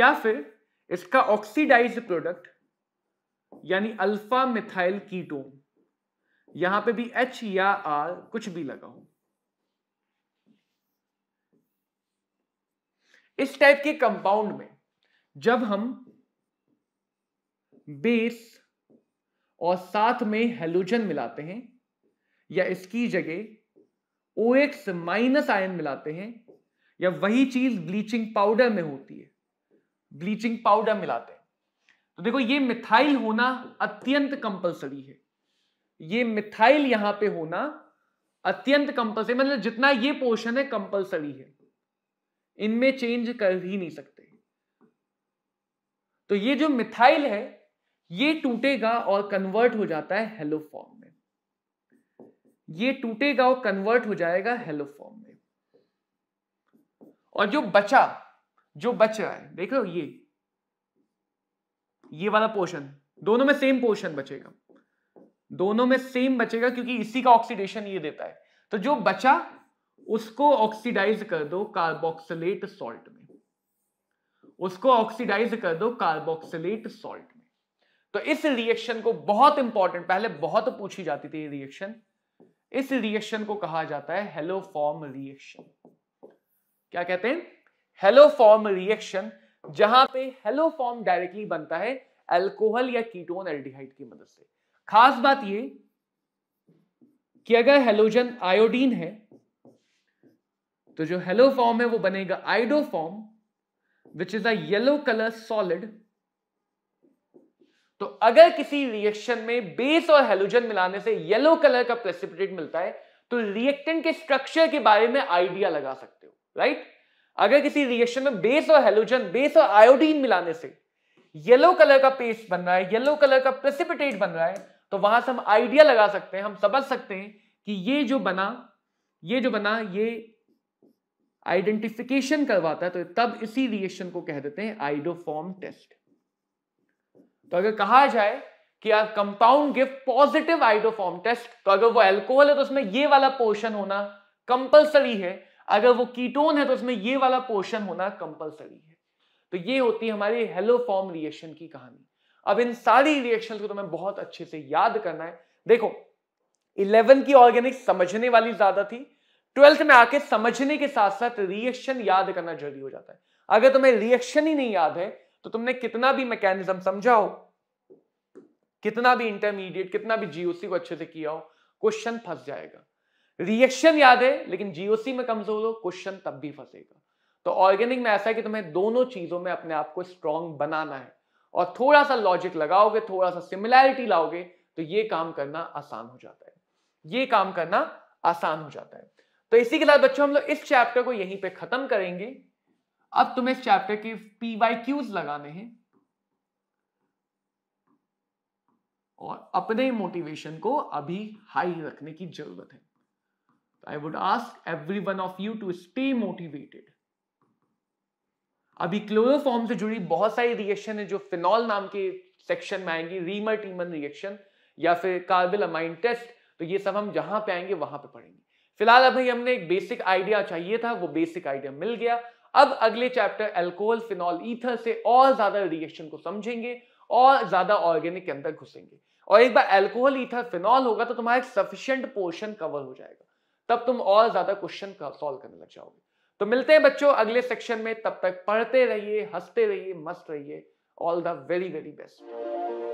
या फिर इसका ऑक्सीडाइज प्रोडक्ट यानी अल्फा मिथाइल कीटोन यहां पे भी एच या आर कुछ भी लगा हो इस टाइप के कंपाउंड में जब हम बेस और साथ में हेलोजन मिलाते हैं या इसकी जगह ओ एक्स माइनस आयन मिलाते हैं या वही चीज ब्लीचिंग पाउडर में होती है ब्लीचिंग पाउडर मिलाते हैं तो देखो ये मिथाइल होना अत्यंत कंपलसरी है ये मिथाइल यहां पे होना अत्यंत कंपलसरी मतलब जितना ये पोर्शन है कंपलसरी है इनमें चेंज कर ही नहीं सकते तो ये जो मिथाइल है ये टूटेगा और कन्वर्ट हो जाता है हेलो फॉर्म में ये टूटेगा और कन्वर्ट हो जाएगा हेलो फॉर्म और जो बचा जो बच रहा है देख लो ये ये वाला पोर्शन दोनों में सेम पोर्शन बचेगा दोनों में सेम बचेगा क्योंकि इसी का ऑक्सीडेशन ये देता है तो जो बचा उसको ऑक्सीडाइज कर दो कार्बोक्सिलेट सॉल्ट में उसको ऑक्सीडाइज कर दो कार्बोक्सिलेट सॉल्ट में तो इस रिएक्शन को बहुत इंपॉर्टेंट पहले बहुत पूछी जाती थी रिएक्शन इस रिएक्शन को कहा जाता है हेलोफॉर्म रिएक्शन क्या कहते हैं हेलो फॉर्म रिएक्शन जहां पे हेलो फॉर्म डायरेक्टली बनता है एल्कोहल या कीटोन एल्डिहाइड की मदद से खास बात ये कि अगर हेलोजन आयोडीन है तो जो हेलो फॉर्म है वो बनेगा iodoform which is a yellow colour solid तो अगर किसी रिएक्शन में बेस और हेलोजन मिलाने से येलो कलर का प्रेसिपिटेट मिलता है तो रिएक्टेंट के स्ट्रक्चर के बारे में आइडिया लगा सकते हो राइट अगर किसी रिएक्शन में बेस और हेलोजन बेस और आयोडीन मिलाने से येलो कलर का पेस्ट बन रहा है येलो कलर का प्रेसिपिटेट बन रहा है तो वहां से हम आइडिया लगा सकते हैं हम समझ सकते हैं कि ये जो बना ये जो बना ये आइडेंटिफिकेशन करवाता है तो तब इसी रिएक्शन को कह देते हैं आइडोफॉर्म टेस्ट तो अगर कहा जाए कि R compound give positive iodoform test तो अगर वो एल्कोहल है तो उसमें ये वाला पोर्शन होना कंपल्सरी है अगर वो कीटोन है तो उसमें ये वाला पोर्शन होना कंपलसरी है तो ये होती है हमारी हेलोफॉर्म रिएक्शन की कहानी अब इन सारी रिएक्शन को तुम्हें तो बहुत अच्छे से याद करना है देखो इलेवन की ऑर्गेनिक समझने वाली ज्यादा थी ट्वेल्थ में आके समझने के साथ साथ रिएक्शन याद करना जरूरी हो जाता है अगर तुम्हें रिएक्शन ही नहीं याद है तो तुमने कितना भी मैकेनिज्म समझा हो कितना भी इंटरमीडिएट कितना भी जीओसी को अच्छे से किया हो क्वेश्चन फंस जाएगा रिएक्शन याद है लेकिन जीओसी में कमजोर हो क्वेश्चन तब भी फंसेगा तो ऑर्गेनिक में ऐसा है कि तुम्हें दोनों चीजों में अपने आप को स्ट्रांग बनाना है और थोड़ा सा लॉजिक लगाओगे थोड़ा सा सिमिलैरिटी लाओगे तो ये काम करना आसान हो जाता है ये काम करना आसान हो जाता है तो इसी के साथ बच्चों हम लोग इस चैप्टर को यहीं पे खत्म करेंगे अब तुम्हें इस चैप्टर के क्यूज लगाने हैं और अपने मोटिवेशन को अभी हाई रखने की जरूरत है I would ask every one of you to stay motivated. अभी क्लोरोफॉर्म से जुड़ी बहुत सारी रिएक्शन है जो फिनॉल नाम के सेक्शन में आएंगी रीमर टीमन रिएक्शन या फिर कार्बिल अमाइन टेस्ट तो ये सब हम जहां पे आएंगे वहां पे पढ़ेंगे फिलहाल अभी हमने एक बेसिक आइडिया चाहिए था वो बेसिक आइडिया मिल गया अब अगले चैप्टर एल्कोहल फिनॉल ईथर से और ज्यादा रिएक्शन को समझेंगे और ज्यादा ऑर्गेनिक के अंदर घुसेंगे और एक बार एल्कोहल ईथर फिनॉल होगा तो तुम्हारा एक सफिशियंट पोर्शन कवर हो जाएगा तब तुम और ज्यादा क्वेश्चन का सॉल्व करने लग जाओगे तो मिलते हैं बच्चों अगले सेक्शन में तब तक पढ़ते रहिए हंसते रहिए मस्त रहिए all the very very best